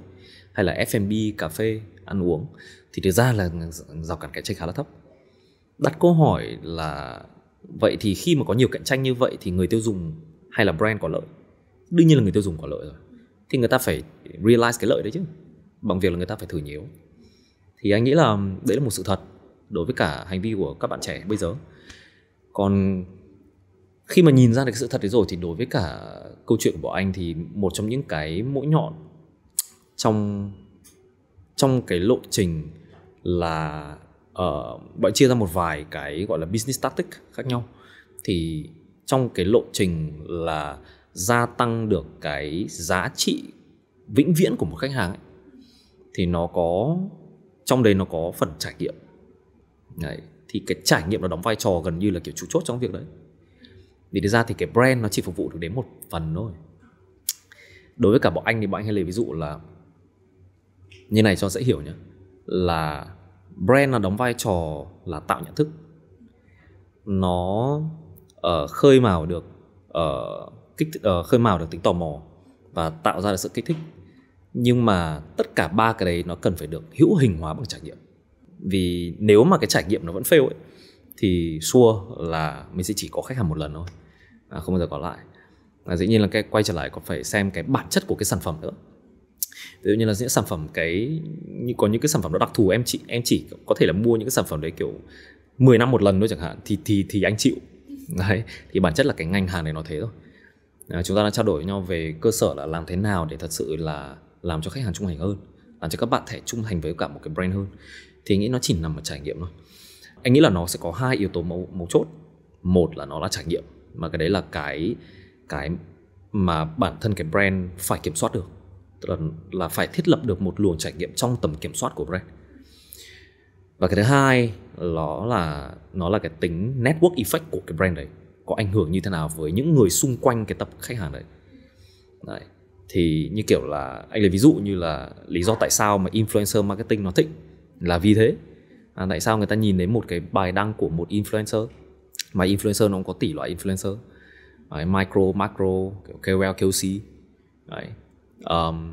hay là FMB, cà phê ăn uống thì thực ra là rào cản cạnh tranh khá là thấp đặt câu hỏi là vậy thì khi mà có nhiều cạnh tranh như vậy thì người tiêu dùng hay là brand có lợi đương nhiên là người tiêu dùng có lợi rồi thì người ta phải realize cái lợi đấy chứ bằng việc là người ta phải thử nhiều thì anh nghĩ là đấy là một sự thật đối với cả hành vi của các bạn trẻ bây giờ còn khi mà nhìn ra được sự thật đấy rồi thì đối với cả câu chuyện của bọn anh thì một trong những cái mũi nhọn trong trong cái lộ trình là uh, ờ, bạn chia ra một vài cái gọi là business tactic khác nhau thì trong cái lộ trình là gia tăng được cái giá trị vĩnh viễn của một khách hàng ấy, thì nó có trong đấy nó có phần trải nghiệm đấy thì cái trải nghiệm nó đóng vai trò gần như là kiểu chủ chốt trong việc đấy vì thực ra thì cái brand nó chỉ phục vụ được đến một phần thôi đối với cả bọn anh thì bọn anh hay lấy ví dụ là như này cho dễ hiểu nhé là brand nó đóng vai trò là tạo nhận thức nó uh, khơi mào được uh, kích uh, khơi mào được tính tò mò và tạo ra được sự kích thích nhưng mà tất cả ba cái đấy nó cần phải được hữu hình hóa bằng trải nghiệm vì nếu mà cái trải nghiệm nó vẫn fail ấy thì xua sure là mình sẽ chỉ có khách hàng một lần thôi à, không bao giờ có lại à, dĩ nhiên là cái quay trở lại còn phải xem cái bản chất của cái sản phẩm nữa ví dụ như là những sản phẩm cái như có những cái sản phẩm đó đặc thù em chị em chỉ có thể là mua những cái sản phẩm đấy kiểu 10 năm một lần thôi chẳng hạn thì thì thì anh chịu đấy thì bản chất là cái ngành hàng này nó thế thôi à, chúng ta đã trao đổi với nhau về cơ sở là làm thế nào để thật sự là làm cho khách hàng trung thành hơn làm cho các bạn thể trung thành với cả một cái brand hơn thì nghĩ nó chỉ nằm ở trải nghiệm thôi anh nghĩ là nó sẽ có hai yếu tố mấu, mấu chốt một là nó là trải nghiệm mà cái đấy là cái cái mà bản thân cái brand phải kiểm soát được là, là phải thiết lập được một luồng trải nghiệm trong tầm kiểm soát của brand và cái thứ hai nó là nó là cái tính network effect của cái brand đấy có ảnh hưởng như thế nào với những người xung quanh cái tập khách hàng đấy, đấy. thì như kiểu là anh lấy ví dụ như là lý do tại sao mà influencer marketing nó thịnh là vì thế à, tại sao người ta nhìn đến một cái bài đăng của một influencer mà influencer nó cũng có tỷ loại influencer đấy, micro macro kiểu KOL KOC đấy um,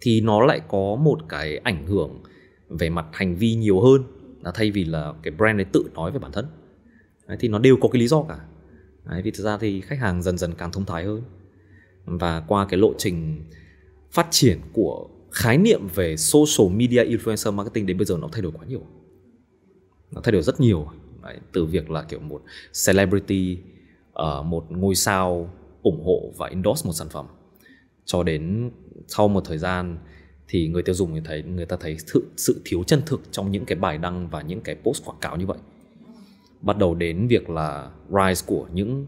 thì nó lại có một cái ảnh hưởng về mặt hành vi nhiều hơn là thay vì là cái brand ấy tự nói về bản thân đấy, thì nó đều có cái lý do cả đấy, vì thực ra thì khách hàng dần dần càng thông thái hơn và qua cái lộ trình phát triển của khái niệm về social media influencer marketing đến bây giờ nó thay đổi quá nhiều nó thay đổi rất nhiều đấy, từ việc là kiểu một celebrity uh, một ngôi sao ủng hộ và endorse một sản phẩm cho đến sau một thời gian thì người tiêu dùng người thấy người ta thấy sự, sự thiếu chân thực trong những cái bài đăng và những cái post quảng cáo như vậy bắt đầu đến việc là rise của những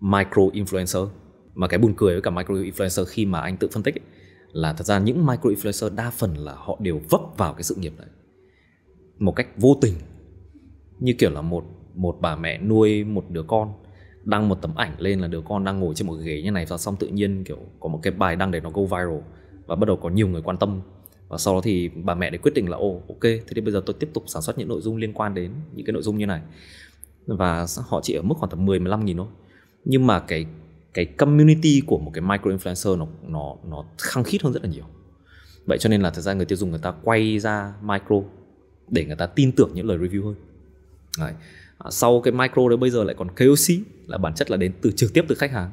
micro influencer mà cái buồn cười với cả micro influencer khi mà anh tự phân tích ấy, là thật ra những micro influencer đa phần là họ đều vấp vào cái sự nghiệp đấy một cách vô tình như kiểu là một một bà mẹ nuôi một đứa con đăng một tấm ảnh lên là đứa con đang ngồi trên một ghế như này và xong tự nhiên kiểu có một cái bài đăng để nó go viral và bắt đầu có nhiều người quan tâm và sau đó thì bà mẹ để quyết định là ồ ok thế thì bây giờ tôi tiếp tục sản xuất những nội dung liên quan đến những cái nội dung như này và họ chỉ ở mức khoảng tầm 10 15 nghìn thôi nhưng mà cái cái community của một cái micro influencer nó nó nó khăng khít hơn rất là nhiều vậy cho nên là thật ra người tiêu dùng người ta quay ra micro để người ta tin tưởng những lời review hơn Đấy. À, sau cái micro đấy bây giờ lại còn KOC là bản chất là đến từ trực tiếp từ khách hàng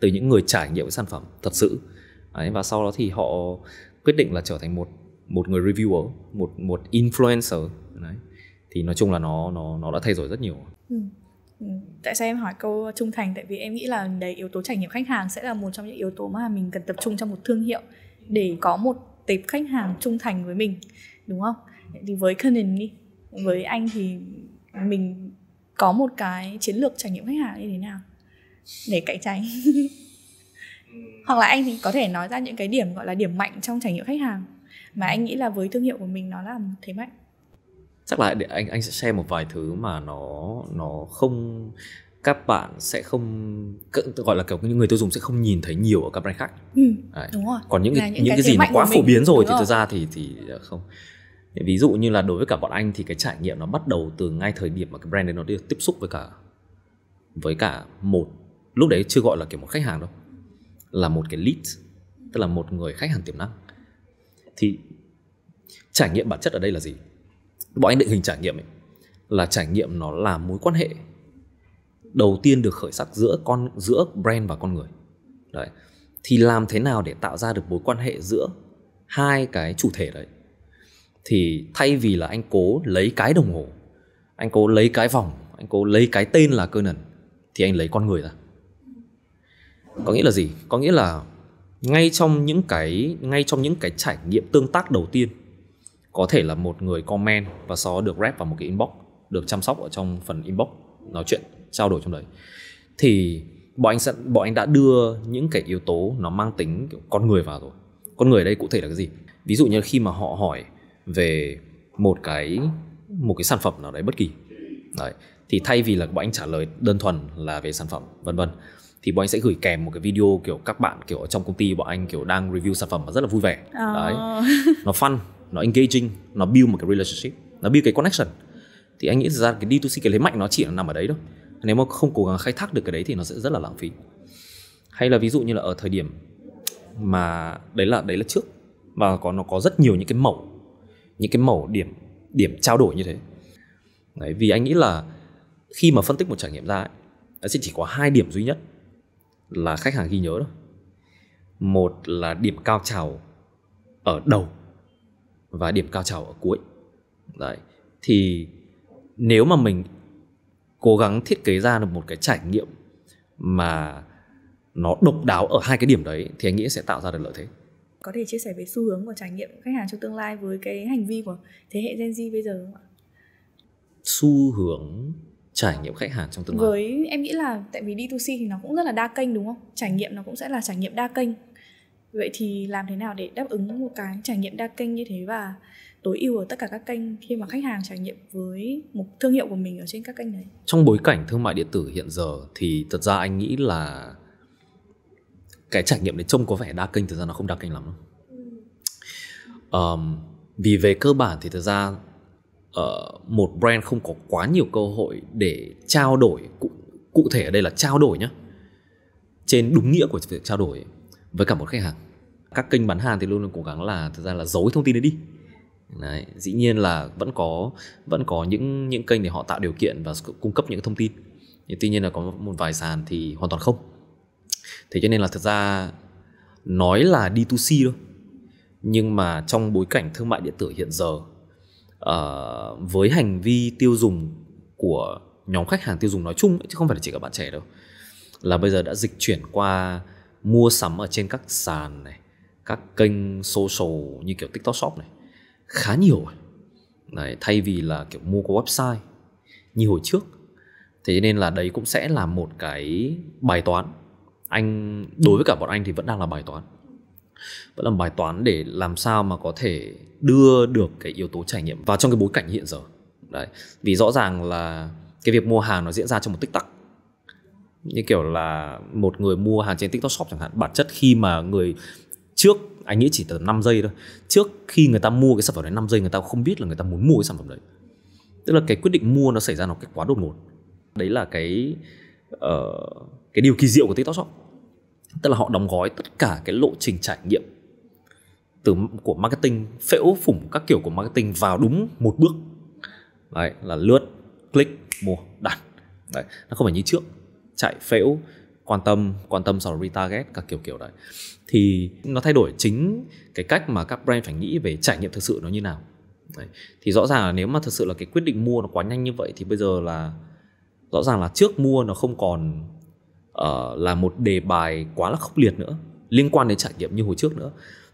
từ những người trải nghiệm cái sản phẩm thật sự Đấy, và sau đó thì họ quyết định là trở thành một một người reviewer một một influencer Đấy. thì nói chung là nó nó nó đã thay đổi rất nhiều Ừ. ừ. tại sao em hỏi câu trung thành tại vì em nghĩ là đấy yếu tố trải nghiệm khách hàng sẽ là một trong những yếu tố mà mình cần tập trung trong một thương hiệu để có một tệp khách hàng trung thành với mình đúng không thì với Canon đi với anh thì mình có một cái chiến lược trải nghiệm khách hàng như thế nào để cạnh tranh ừ. hoặc là anh thì có thể nói ra những cái điểm gọi là điểm mạnh trong trải nghiệm khách hàng mà anh ừ. nghĩ là với thương hiệu của mình nó là thế mạnh chắc là để anh anh sẽ xem một vài thứ mà nó nó không các bạn sẽ không gọi là kiểu những người tiêu dùng sẽ không nhìn thấy nhiều ở các brand khác. Ừ, đúng rồi. Còn những những, những cái, cái gì nó quá phổ biến rồi đúng thì thực ra thì thì ờ, không ví dụ như là đối với cả bọn anh thì cái trải nghiệm nó bắt đầu từ ngay thời điểm mà cái brand đấy nó được tiếp xúc với cả với cả một lúc đấy chưa gọi là kiểu một khách hàng đâu là một cái lead tức là một người khách hàng tiềm năng thì trải nghiệm bản chất ở đây là gì bọn anh định hình trải nghiệm ấy là trải nghiệm nó là mối quan hệ đầu tiên được khởi sắc giữa con giữa brand và con người đấy thì làm thế nào để tạo ra được mối quan hệ giữa hai cái chủ thể đấy thì thay vì là anh cố lấy cái đồng hồ anh cố lấy cái vòng anh cố lấy cái tên là cơ nần thì anh lấy con người ra có nghĩa là gì có nghĩa là ngay trong những cái ngay trong những cái trải nghiệm tương tác đầu tiên có thể là một người comment và sau được rep vào một cái inbox được chăm sóc ở trong phần inbox nói chuyện trao đổi trong đấy thì bọn anh sẽ bọn anh đã đưa những cái yếu tố nó mang tính kiểu con người vào rồi con người ở đây cụ thể là cái gì ví dụ như khi mà họ hỏi về một cái một cái sản phẩm nào đấy bất kỳ đấy thì thay vì là bọn anh trả lời đơn thuần là về sản phẩm vân vân thì bọn anh sẽ gửi kèm một cái video kiểu các bạn kiểu ở trong công ty bọn anh kiểu đang review sản phẩm mà rất là vui vẻ oh. đấy nó fun nó engaging nó build một cái relationship nó build cái connection thì anh nghĩ ra cái D2C cái lấy mạnh nó chỉ nằm ở đấy thôi nếu mà không cố gắng khai thác được cái đấy thì nó sẽ rất là lãng phí hay là ví dụ như là ở thời điểm mà đấy là đấy là trước và có nó có rất nhiều những cái mẫu những cái mẩu điểm điểm trao đổi như thế Đấy, vì anh nghĩ là khi mà phân tích một trải nghiệm ra ấy, nó sẽ chỉ có hai điểm duy nhất là khách hàng ghi nhớ thôi một là điểm cao trào ở đầu và điểm cao trào ở cuối đấy thì nếu mà mình cố gắng thiết kế ra được một cái trải nghiệm mà nó độc đáo ở hai cái điểm đấy thì anh nghĩ sẽ tạo ra được lợi thế có thể chia sẻ về xu hướng và trải nghiệm khách hàng trong tương lai với cái hành vi của thế hệ Gen Z bây giờ không ạ? Xu hướng trải nghiệm khách hàng trong tương lai. Với em nghĩ là tại vì D2C thì nó cũng rất là đa kênh đúng không? Trải nghiệm nó cũng sẽ là trải nghiệm đa kênh. Vậy thì làm thế nào để đáp ứng một cái trải nghiệm đa kênh như thế và tối ưu ở tất cả các kênh khi mà khách hàng trải nghiệm với một thương hiệu của mình ở trên các kênh đấy? Trong bối cảnh thương mại điện tử hiện giờ thì thật ra anh nghĩ là cái trải nghiệm đấy trông có vẻ đa kênh thực ra nó không đa kênh lắm um, vì về cơ bản thì thực ra uh, một brand không có quá nhiều cơ hội để trao đổi cụ, cụ thể ở đây là trao đổi nhé trên đúng nghĩa của việc trao đổi với cả một khách hàng các kênh bán hàng thì luôn luôn cố gắng là thực ra là giấu thông tin đấy đi Đấy, dĩ nhiên là vẫn có vẫn có những những kênh để họ tạo điều kiện và cung cấp những thông tin nhưng tuy nhiên là có một vài sàn thì hoàn toàn không thế cho nên là thật ra nói là D2C thôi nhưng mà trong bối cảnh thương mại điện tử hiện giờ uh, với hành vi tiêu dùng của nhóm khách hàng tiêu dùng nói chung ấy, chứ không phải là chỉ các bạn trẻ đâu là bây giờ đã dịch chuyển qua mua sắm ở trên các sàn này các kênh social như kiểu tiktok shop này khá nhiều này thay vì là kiểu mua qua website như hồi trước thế nên là đấy cũng sẽ là một cái bài toán anh đối với cả bọn anh thì vẫn đang là bài toán vẫn là bài toán để làm sao mà có thể đưa được cái yếu tố trải nghiệm vào trong cái bối cảnh hiện giờ đấy vì rõ ràng là cái việc mua hàng nó diễn ra trong một tích tắc như kiểu là một người mua hàng trên tiktok shop chẳng hạn bản chất khi mà người trước anh nghĩ chỉ tầm 5 giây thôi trước khi người ta mua cái sản phẩm đấy 5 giây người ta không biết là người ta muốn mua cái sản phẩm đấy tức là cái quyết định mua nó xảy ra nó quá đột ngột đấy là cái uh, cái điều kỳ diệu của tiktok shop tức là họ đóng gói tất cả cái lộ trình trải nghiệm từ của marketing phễu phủng các kiểu của marketing vào đúng một bước đấy là lướt click mua đặt đấy nó không phải như trước chạy phễu quan tâm quan tâm sau đó retarget các kiểu kiểu đấy thì nó thay đổi chính cái cách mà các brand phải nghĩ về trải nghiệm thực sự nó như nào đấy. thì rõ ràng là nếu mà thực sự là cái quyết định mua nó quá nhanh như vậy thì bây giờ là rõ ràng là trước mua nó không còn uh, là một đề bài quá là khốc liệt nữa liên quan đến trải nghiệm như hồi trước nữa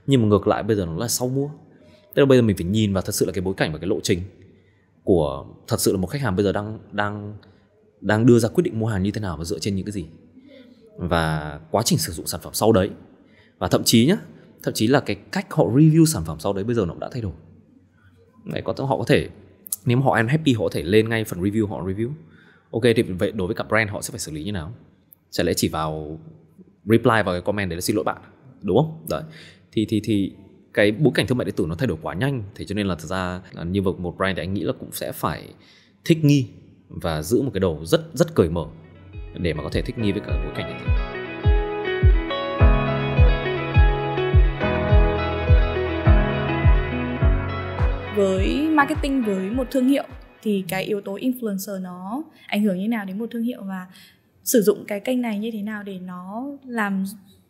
nhưng mà ngược lại bây giờ nó là sau mua tức là bây giờ mình phải nhìn vào thật sự là cái bối cảnh và cái lộ trình của thật sự là một khách hàng bây giờ đang đang đang đưa ra quyết định mua hàng như thế nào và dựa trên những cái gì và quá trình sử dụng sản phẩm sau đấy và thậm chí nhá thậm chí là cái cách họ review sản phẩm sau đấy bây giờ nó cũng đã thay đổi đấy có họ có thể nếu họ ăn happy họ có thể lên ngay phần review họ review ok thì vậy đối với cả brand họ sẽ phải xử lý như nào Sẽ lẽ chỉ vào reply vào cái comment đấy là xin lỗi bạn đúng không đấy thì thì thì cái bối cảnh thương mại điện tử nó thay đổi quá nhanh thế cho nên là thật ra là như vực một brand thì anh nghĩ là cũng sẽ phải thích nghi và giữ một cái đầu rất rất cởi mở để mà có thể thích nghi với cả bối cảnh điện tử với marketing với một thương hiệu thì cái yếu tố influencer nó ảnh hưởng như nào đến một thương hiệu và sử dụng cái kênh này như thế nào để nó làm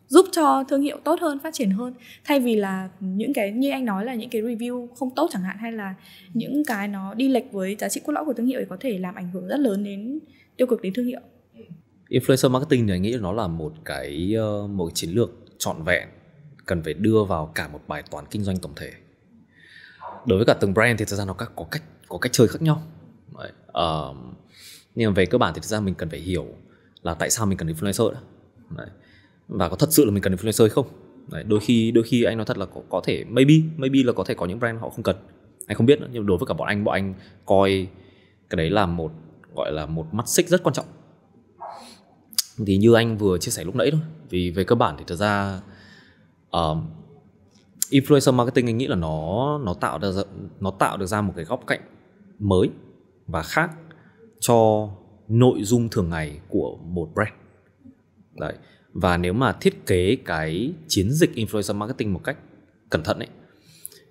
giúp cho thương hiệu tốt hơn phát triển hơn thay vì là những cái như anh nói là những cái review không tốt chẳng hạn hay là những cái nó đi lệch với giá trị cốt lõi của thương hiệu thì có thể làm ảnh hưởng rất lớn đến tiêu cực đến thương hiệu influencer marketing thì anh nghĩ nó là một cái ờ, một chiến lược trọn vẹn cần phải đưa vào cả một bài toán kinh doanh tổng thể đối với cả từng brand thì thực ra nó có cách có cách chơi khác nhau Đấy. Uh, nhưng mà về cơ bản thì thực ra mình cần phải hiểu là tại sao mình cần influencer đã. Đấy. và có thật sự là mình cần influencer hay không Đấy. đôi khi đôi khi anh nói thật là có, có thể maybe maybe là có thể có những brand họ không cần anh không biết nữa, nhưng đối với cả bọn anh bọn anh coi cái đấy là một gọi là một mắt xích rất quan trọng thì như anh vừa chia sẻ lúc nãy thôi vì về cơ bản thì thật ra uh, influencer marketing anh nghĩ là nó nó tạo ra nó tạo được ra một cái góc cạnh mới và khác cho nội dung thường ngày của một brand đấy và nếu mà thiết kế cái chiến dịch influencer marketing một cách cẩn thận ấy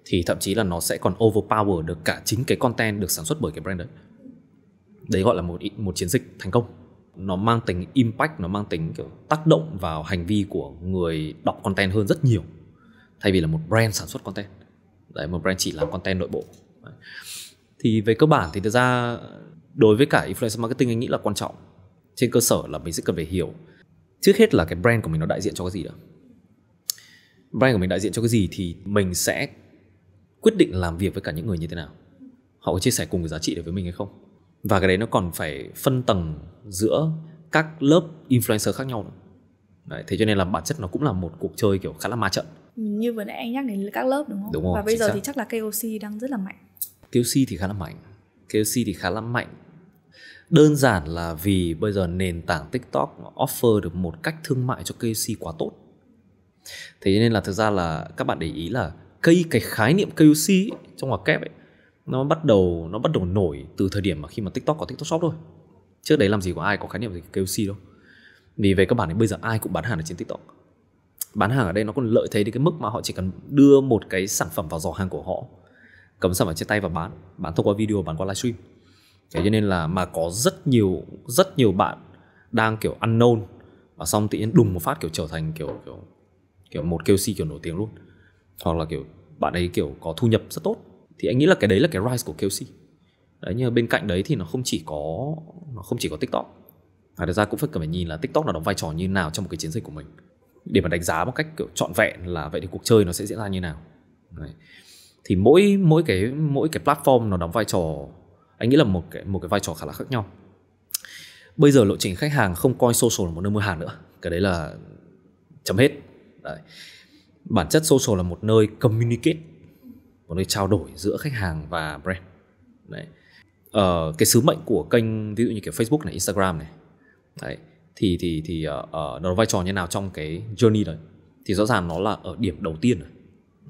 thì thậm chí là nó sẽ còn overpower được cả chính cái content được sản xuất bởi cái brand đấy đấy gọi là một một chiến dịch thành công nó mang tính impact nó mang tính kiểu tác động vào hành vi của người đọc content hơn rất nhiều thay vì là một brand sản xuất content đấy một brand chỉ làm content nội bộ thì về cơ bản thì thực ra đối với cả influencer marketing anh nghĩ là quan trọng trên cơ sở là mình sẽ cần phải hiểu trước hết là cái brand của mình nó đại diện cho cái gì đó brand của mình đại diện cho cái gì thì mình sẽ quyết định làm việc với cả những người như thế nào họ có chia sẻ cùng cái giá trị đấy với mình hay không và cái đấy nó còn phải phân tầng giữa các lớp influencer khác nhau Đấy, thế cho nên là bản chất nó cũng là một cuộc chơi kiểu khá là ma trận như vừa nãy anh nhắc đến các lớp đúng không? Đúng rồi, và bây giờ xác. thì chắc là KOC đang rất là mạnh KFC thì khá là mạnh KFC thì khá là mạnh đơn giản là vì bây giờ nền tảng TikTok offer được một cách thương mại cho KFC quá tốt thế nên là thực ra là các bạn để ý là cây cái khái niệm KFC ấy, trong ngoặc kép ấy nó bắt đầu nó bắt đầu nổi từ thời điểm mà khi mà TikTok có TikTok Shop thôi trước đấy làm gì có ai có khái niệm gì KFC đâu vì về các bạn thì bây giờ ai cũng bán hàng ở trên TikTok bán hàng ở đây nó còn lợi thế đến cái mức mà họ chỉ cần đưa một cái sản phẩm vào giỏ hàng của họ cầm sản phẩm trên tay và bán bán thông qua video bán qua livestream thế cho nên là mà có rất nhiều rất nhiều bạn đang kiểu ăn nôn và xong tự nhiên đùng một phát kiểu trở thành kiểu kiểu kiểu một KOC kiểu nổi tiếng luôn hoặc là kiểu bạn ấy kiểu có thu nhập rất tốt thì anh nghĩ là cái đấy là cái rise của KOC đấy nhưng mà bên cạnh đấy thì nó không chỉ có nó không chỉ có TikTok và thực ra cũng phải cần phải nhìn là TikTok nó đóng vai trò như nào trong một cái chiến dịch của mình để mà đánh giá một cách kiểu trọn vẹn là vậy thì cuộc chơi nó sẽ diễn ra như nào đấy thì mỗi mỗi cái mỗi cái platform nó đóng vai trò anh nghĩ là một cái một cái vai trò khá là khác nhau bây giờ lộ trình khách hàng không coi social là một nơi mua hàng nữa cái đấy là chấm hết đấy. bản chất social là một nơi communicate một nơi trao đổi giữa khách hàng và brand đấy ờ, cái sứ mệnh của kênh ví dụ như kiểu Facebook này Instagram này đấy thì thì thì uh, uh, nó vai trò như nào trong cái journey này thì rõ ràng nó là ở điểm đầu tiên rồi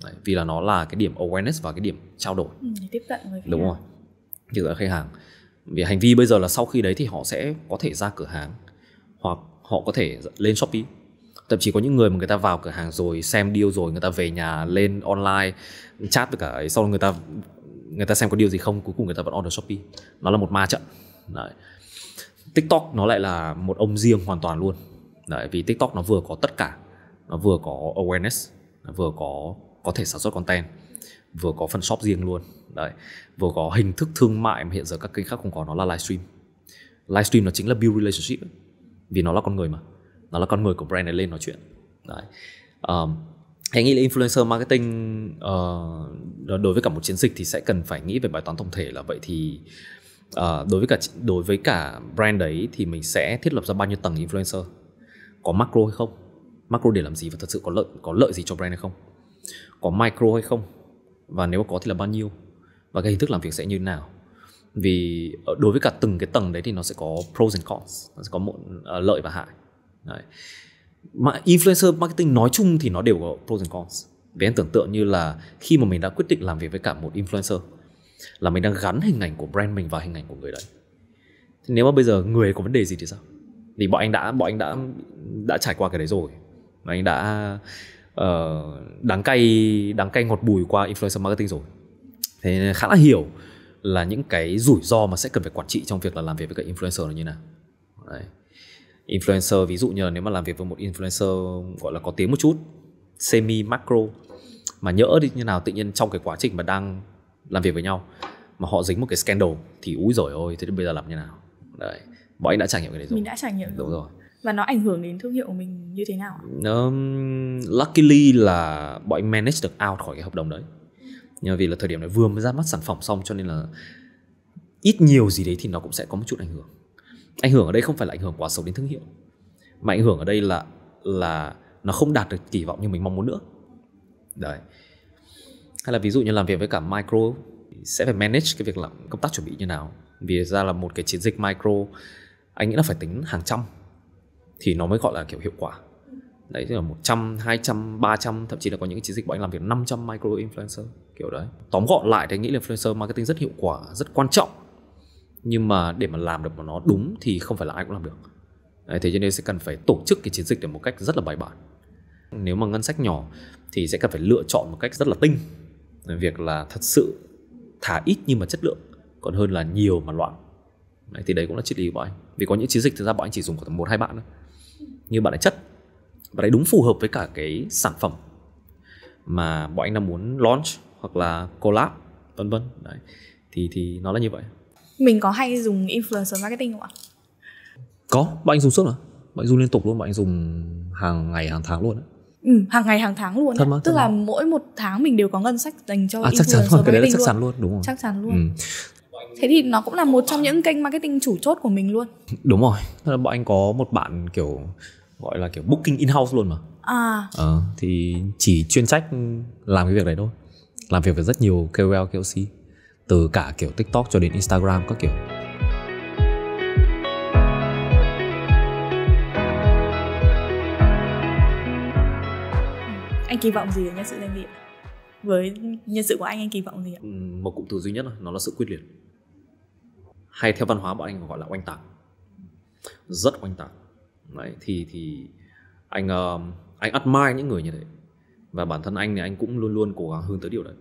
Đấy, vì là nó là cái điểm awareness và cái điểm trao đổi ừ, tiếp cận với đúng rồi tiếp cận khách hàng vì hành vi bây giờ là sau khi đấy thì họ sẽ có thể ra cửa hàng hoặc họ có thể lên shopee thậm chí có những người mà người ta vào cửa hàng rồi xem deal rồi người ta về nhà lên online chat với cả ấy sau người ta người ta xem có điều gì không cuối cùng người ta vẫn order shopee nó là một ma trận đấy. tiktok nó lại là một ông riêng hoàn toàn luôn đấy vì tiktok nó vừa có tất cả nó vừa có awareness nó vừa có có thể sản xuất content vừa có phần shop riêng luôn đấy vừa có hình thức thương mại mà hiện giờ các kênh khác không có nó là livestream livestream nó chính là build relationship ấy. vì nó là con người mà nó là con người của brand này lên nói chuyện đấy um, hãy nghĩ là influencer marketing uh, đối với cả một chiến dịch thì sẽ cần phải nghĩ về bài toán tổng thể là vậy thì uh, đối với cả đối với cả brand đấy thì mình sẽ thiết lập ra bao nhiêu tầng influencer có macro hay không macro để làm gì và thật sự có lợi có lợi gì cho brand hay không có micro hay không và nếu có thì là bao nhiêu và cái hình thức làm việc sẽ như thế nào vì ờ, đối với cả từng cái tầng đấy thì nó sẽ có pros and cons nó sẽ có một ờ, lợi và hại đấy. mà influencer marketing nói chung thì nó đều có pros and cons vì em tưởng tượng như là khi mà mình đã quyết định làm việc với cả một influencer là mình đang gắn hình ảnh của brand mình vào hình ảnh của người đấy thì nếu mà bây giờ người có vấn đề gì thì sao thì bọn anh đã bọn anh đã đã trải qua cái đấy rồi mà anh đã uh, ờ, đắng cay đắng cay ngọt bùi qua influencer marketing rồi thế nên khá là hiểu là những cái rủi ro mà sẽ cần phải quản trị trong việc là làm việc với các influencer là như nào Đấy. influencer ví dụ như là nếu mà làm việc với một influencer gọi là có tiếng một chút semi macro mà nhỡ đi như nào tự nhiên trong cái quá trình mà đang làm việc với nhau mà họ dính một cái scandal thì úi rồi ôi thế bây giờ làm như nào đấy bọn anh đã trải nghiệm cái đấy rồi mình đã trải nghiệm đúng rồi và nó ảnh hưởng đến thương hiệu của mình như thế nào um, luckily là bọn anh manage được out khỏi cái hợp đồng đấy nhưng vì là thời điểm này vừa mới ra mắt sản phẩm xong cho nên là ít nhiều gì đấy thì nó cũng sẽ có một chút ảnh hưởng ảnh hưởng ở đây không phải là ảnh hưởng quá xấu đến thương hiệu mà ảnh hưởng ở đây là là nó không đạt được kỳ vọng như mình mong muốn nữa đấy hay là ví dụ như làm việc với cả micro sẽ phải manage cái việc làm công tác chuẩn bị như nào vì ra là một cái chiến dịch micro anh nghĩ là phải tính hàng trăm thì nó mới gọi là kiểu hiệu quả đấy là 100, 200, 300 thậm chí là có những chiến dịch bọn anh làm việc 500 micro influencer kiểu đấy tóm gọn lại thì nghĩ là influencer marketing rất hiệu quả rất quan trọng nhưng mà để mà làm được mà nó đúng thì không phải là ai cũng làm được đấy, thế cho nên sẽ cần phải tổ chức cái chiến dịch được một cách rất là bài bản nếu mà ngân sách nhỏ thì sẽ cần phải lựa chọn một cách rất là tinh việc là thật sự thả ít nhưng mà chất lượng còn hơn là nhiều mà loạn đấy, thì đấy cũng là triết lý của bọn anh vì có những chiến dịch thực ra bọn anh chỉ dùng khoảng một hai bạn thôi như bạn ấy chất bạn ấy đúng phù hợp với cả cái sản phẩm mà bọn anh đang muốn launch hoặc là collab vân vân đấy thì thì nó là như vậy mình có hay dùng influencer marketing không ạ có bọn anh dùng suốt mà bọn anh dùng liên tục luôn bọn anh dùng hàng ngày hàng tháng luôn đấy Ừ, hàng ngày hàng tháng luôn thật mà, tức thật là mà. mỗi một tháng mình đều có ngân sách dành cho à, chắc chắn luôn, cái đấy là chắc chắn luôn. đúng rồi chắc chắn luôn ừ. thế thì nó cũng là một trong những kênh marketing chủ chốt của mình luôn đúng rồi là bọn anh có một bạn kiểu gọi là kiểu booking in house luôn mà à. ờ, thì chỉ chuyên trách làm cái việc đấy thôi làm việc với rất nhiều KOL KOC từ cả kiểu TikTok cho đến Instagram các kiểu anh kỳ vọng gì ở nhân sự doanh nghiệp với nhân sự của anh anh kỳ vọng gì ạ ừ, một cụm từ duy nhất là nó là sự quyết liệt hay theo văn hóa bọn anh gọi là oanh tạc rất oanh tạc Đấy, thì thì anh uh, anh admire những người như thế và bản thân anh thì anh cũng luôn luôn cố gắng hướng tới điều đấy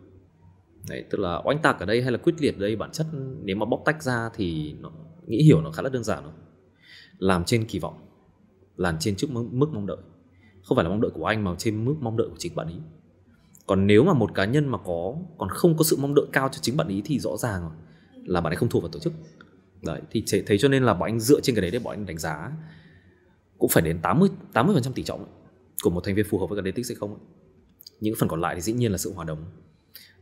đấy tức là oanh tạc ở đây hay là quyết liệt ở đây bản chất nếu mà bóc tách ra thì nó, nghĩ hiểu nó khá là đơn giản thôi làm trên kỳ vọng làm trên trước mức mong đợi không phải là mong đợi của anh mà trên mức mong đợi của chính bạn ý còn nếu mà một cá nhân mà có còn không có sự mong đợi cao cho chính bạn ý thì rõ ràng là bạn ấy không thuộc vào tổ chức đấy thì thấy cho nên là bọn anh dựa trên cái đấy để bọn anh đánh giá cũng phải đến 80 80% tỷ trọng của một thành viên phù hợp với cả đế tích hay không những phần còn lại thì dĩ nhiên là sự hòa đồng uh,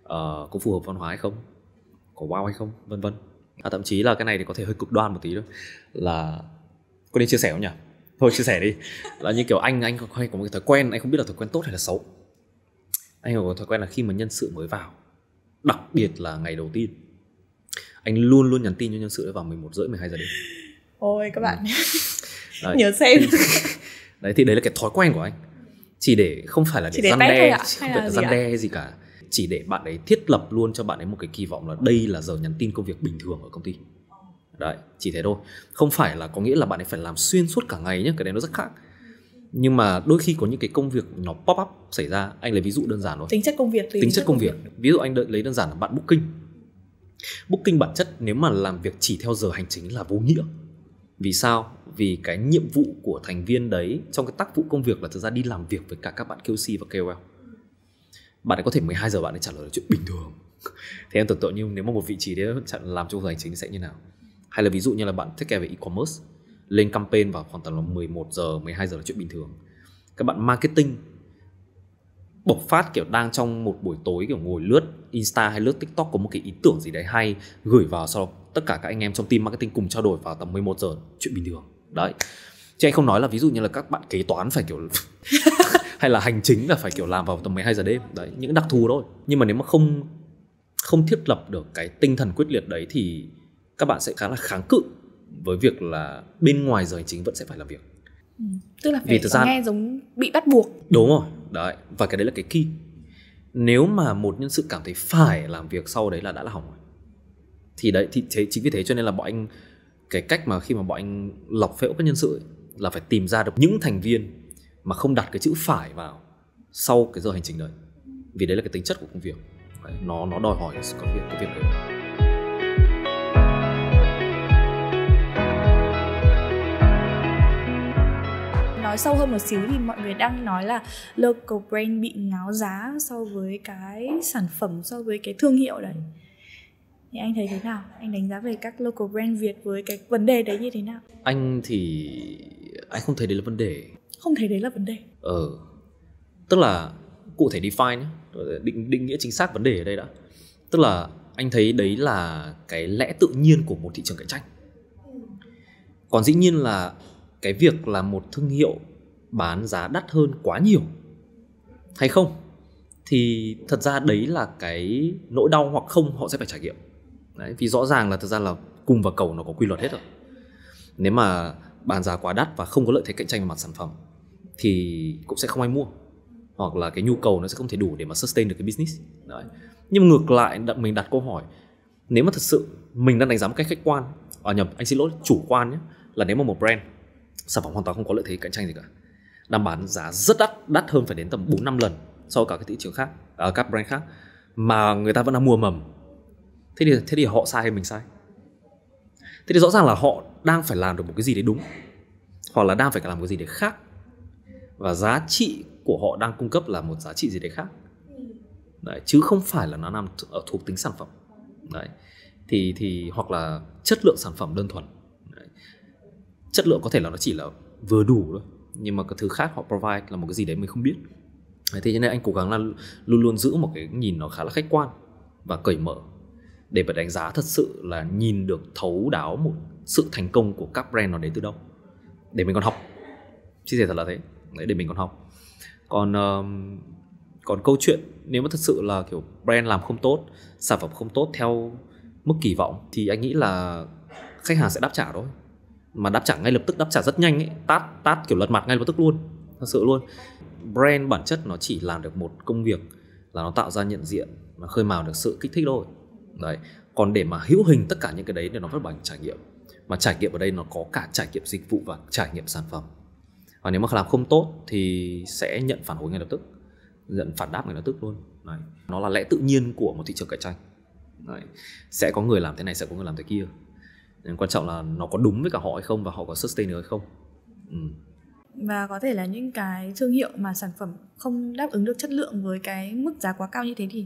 ờ, có phù hợp văn hóa hay không có wow hay không vân vân à, thậm chí là cái này thì có thể hơi cực đoan một tí thôi là có nên chia sẻ không nhỉ thôi chia sẻ đi là như kiểu anh anh hay có một cái thói quen anh không biết là thói quen tốt hay là xấu anh có thói quen là khi mà nhân sự mới vào đặc biệt là ngày đầu tiên anh luôn luôn nhắn tin cho nhân sự vào 11 rưỡi 12 giờ đêm ôi các bạn ừ đấy. nhớ xem đấy thì đấy là cái thói quen của anh chỉ để không phải là để, để răn đe không phải là răn đe hay gì cả chỉ để bạn ấy thiết lập luôn cho bạn ấy một cái kỳ vọng là đây là giờ nhắn tin công việc bình thường ở công ty đấy chỉ thế thôi không phải là có nghĩa là bạn ấy phải làm xuyên suốt cả ngày nhé cái đấy nó rất khác nhưng mà đôi khi có những cái công việc nó pop up xảy ra anh lấy ví dụ đơn giản thôi tính chất công việc tính, tính chất công việc. việc ví dụ anh đợi lấy đơn giản là bạn booking booking bản chất nếu mà làm việc chỉ theo giờ hành chính là vô nghĩa vì sao vì cái nhiệm vụ của thành viên đấy trong cái tác vụ công việc là thực ra đi làm việc với cả các bạn KOC và KOL bạn ấy có thể 12 giờ bạn ấy trả lời chuyện bình thường thế em tưởng tượng như nếu mà một vị trí đấy chặn làm trong hành chính sẽ như nào hay là ví dụ như là bạn thích kế về e-commerce lên campaign vào khoảng tầm là 11 giờ 12 giờ là chuyện bình thường các bạn marketing bộc phát kiểu đang trong một buổi tối kiểu ngồi lướt Insta hay lướt TikTok có một cái ý tưởng gì đấy hay gửi vào sau đó tất cả các anh em trong team marketing cùng trao đổi vào tầm 11 giờ chuyện bình thường đấy chứ anh không nói là ví dụ như là các bạn kế toán phải kiểu hay là hành chính là phải kiểu làm vào tầm 12 giờ đêm đấy những đặc thù thôi nhưng mà nếu mà không không thiết lập được cái tinh thần quyết liệt đấy thì các bạn sẽ khá là kháng cự với việc là bên ngoài giờ hành chính vẫn sẽ phải làm việc ừ, tức là phải Vì thời gian... nghe giống bị bắt buộc đúng rồi đấy và cái đấy là cái key nếu mà một nhân sự cảm thấy phải làm việc sau đấy là đã là hỏng rồi thì đấy thì thế, chính vì thế cho nên là bọn anh cái cách mà khi mà bọn anh lọc phễu các nhân sự ấy, là phải tìm ra được những thành viên mà không đặt cái chữ phải vào sau cái giờ hành trình đấy vì đấy là cái tính chất của công việc đấy, nó nó đòi hỏi có việc cái việc đấy nói sâu hơn một xíu thì mọi người đang nói là local brand bị ngáo giá so với cái sản phẩm so với cái thương hiệu đấy thì anh thấy thế nào anh đánh giá về các local brand việt với cái vấn đề đấy như thế nào anh thì anh không thấy đấy là vấn đề không thấy đấy là vấn đề ờ tức là cụ thể define nhé định định nghĩa chính xác vấn đề ở đây đã tức là anh thấy đấy là cái lẽ tự nhiên của một thị trường cạnh tranh còn dĩ nhiên là cái việc là một thương hiệu bán giá đắt hơn quá nhiều hay không thì thật ra đấy là cái nỗi đau hoặc không họ sẽ phải trải nghiệm Đấy, vì rõ ràng là thực ra là cung và cầu nó có quy luật hết rồi nếu mà bán giá quá đắt và không có lợi thế cạnh tranh về mặt sản phẩm thì cũng sẽ không ai mua hoặc là cái nhu cầu nó sẽ không thể đủ để mà sustain được cái business Đấy. nhưng ngược lại mình đặt câu hỏi nếu mà thật sự mình đang đánh giá một cách khách quan à nhầm anh xin lỗi chủ quan nhé là nếu mà một brand sản phẩm hoàn toàn không có lợi thế cạnh tranh gì cả đang bán giá rất đắt đắt hơn phải đến tầm 4 năm lần so với cả cái thị trường khác à, các brand khác mà người ta vẫn đang mua mầm thế thì thế thì họ sai hay mình sai thế thì rõ ràng là họ đang phải làm được một cái gì đấy đúng hoặc là đang phải làm một cái gì đấy khác và giá trị của họ đang cung cấp là một giá trị gì đấy khác đấy, chứ không phải là nó nằm ở thuộc tính sản phẩm đấy thì thì hoặc là chất lượng sản phẩm đơn thuần đấy. chất lượng có thể là nó chỉ là vừa đủ thôi nhưng mà cái thứ khác họ provide là một cái gì đấy mình không biết thế cho nên anh cố gắng là luôn luôn giữ một cái nhìn nó khá là khách quan và cởi mở để mà đánh giá thật sự là nhìn được thấu đáo một sự thành công của các brand nó đến từ đâu để mình còn học chia sẻ thật là thế đấy để mình còn học còn um, còn câu chuyện nếu mà thật sự là kiểu brand làm không tốt sản phẩm không tốt theo mức kỳ vọng thì anh nghĩ là khách hàng sẽ đáp trả thôi mà đáp trả ngay lập tức đáp trả rất nhanh ấy tát tát kiểu lật mặt ngay lập tức luôn thật sự luôn brand bản chất nó chỉ làm được một công việc là nó tạo ra nhận diện nó khơi mào được sự kích thích thôi đấy còn để mà hữu hình tất cả những cái đấy thì nó phải bằng trải nghiệm mà trải nghiệm ở đây nó có cả trải nghiệm dịch vụ và trải nghiệm sản phẩm và nếu mà làm không tốt thì sẽ nhận phản hồi ngay lập tức nhận phản đáp ngay lập tức luôn đấy. nó là lẽ tự nhiên của một thị trường cạnh tranh đấy. sẽ có người làm thế này sẽ có người làm thế kia nên quan trọng là nó có đúng với cả họ hay không và họ có sustain được hay không ừ. và có thể là những cái thương hiệu mà sản phẩm không đáp ứng được chất lượng với cái mức giá quá cao như thế thì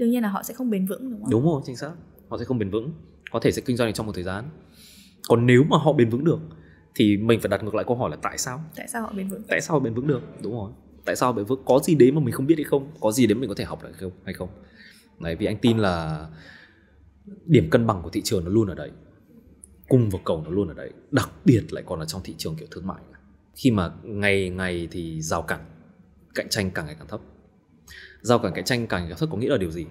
đương nhiên là họ sẽ không bền vững đúng không đúng rồi chính xác họ sẽ không bền vững có thể sẽ kinh doanh được trong một thời gian còn nếu mà họ bền vững được thì mình phải đặt ngược lại câu hỏi là tại sao tại sao họ bền vững tại sao họ bền vững được đúng rồi tại sao bền vững có gì đấy mà mình không biết hay không có gì đấy mình có thể học được hay không hay không đấy vì anh tin là điểm cân bằng của thị trường nó luôn ở đấy cung và cầu nó luôn ở đấy đặc biệt lại còn là trong thị trường kiểu thương mại khi mà ngày ngày thì rào cản cạnh tranh càng ngày càng thấp giao cản cạnh tranh càng càng thấp có nghĩa là điều gì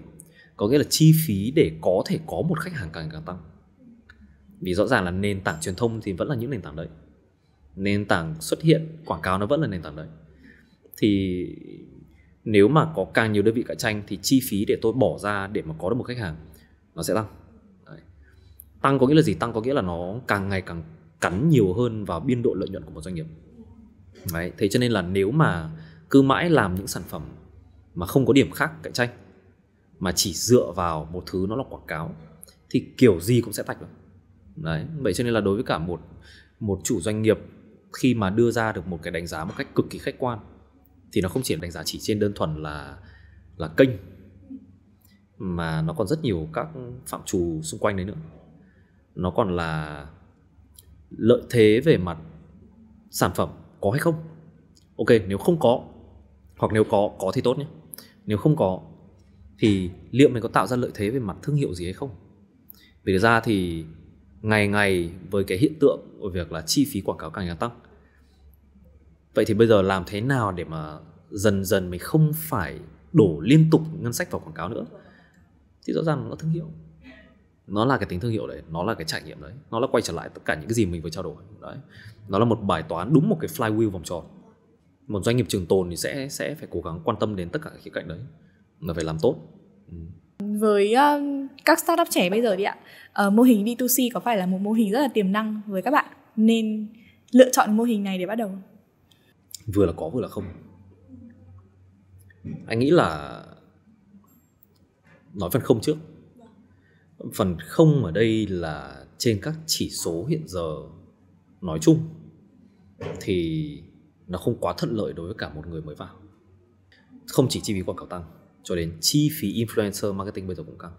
có nghĩa là chi phí để có thể có một khách hàng càng càng tăng vì rõ ràng là nền tảng truyền thông thì vẫn là những nền tảng đấy nền tảng xuất hiện quảng cáo nó vẫn là nền tảng đấy thì nếu mà có càng nhiều đơn vị cạnh tranh thì chi phí để tôi bỏ ra để mà có được một khách hàng nó sẽ tăng đấy. tăng có nghĩa là gì tăng có nghĩa là nó càng ngày càng cắn nhiều hơn vào biên độ lợi nhuận của một doanh nghiệp đấy thế cho nên là nếu mà cứ mãi làm những sản phẩm mà không có điểm khác cạnh tranh mà chỉ dựa vào một thứ nó là quảng cáo thì kiểu gì cũng sẽ tạch được đấy vậy cho nên là đối với cả một một chủ doanh nghiệp khi mà đưa ra được một cái đánh giá một cách cực kỳ khách quan thì nó không chỉ đánh giá chỉ trên đơn thuần là là kênh mà nó còn rất nhiều các phạm trù xung quanh đấy nữa nó còn là lợi thế về mặt sản phẩm có hay không ok nếu không có hoặc nếu có có thì tốt nhé nếu không có thì liệu mình có tạo ra lợi thế về mặt thương hiệu gì hay không vì thực ra thì ngày ngày với cái hiện tượng của việc là chi phí quảng cáo càng càng tăng vậy thì bây giờ làm thế nào để mà dần dần mình không phải đổ liên tục ngân sách vào quảng cáo nữa thì rõ ràng nó thương hiệu nó là cái tính thương hiệu đấy nó là cái trải nghiệm đấy nó là quay trở lại tất cả những cái gì mình vừa trao đổi đấy nó là một bài toán đúng một cái flywheel vòng tròn một doanh nghiệp trường tồn thì sẽ sẽ phải cố gắng quan tâm đến tất cả các khía cạnh đấy là phải làm tốt ừ. với uh, các startup trẻ bây giờ đi ạ uh, mô hình D2C có phải là một mô hình rất là tiềm năng với các bạn nên lựa chọn mô hình này để bắt đầu vừa là có vừa là không anh nghĩ là nói phần không trước phần không ở đây là trên các chỉ số hiện giờ nói chung thì nó không quá thuận lợi đối với cả một người mới vào không chỉ chi phí quảng cáo tăng cho đến chi phí influencer marketing bây giờ cũng tăng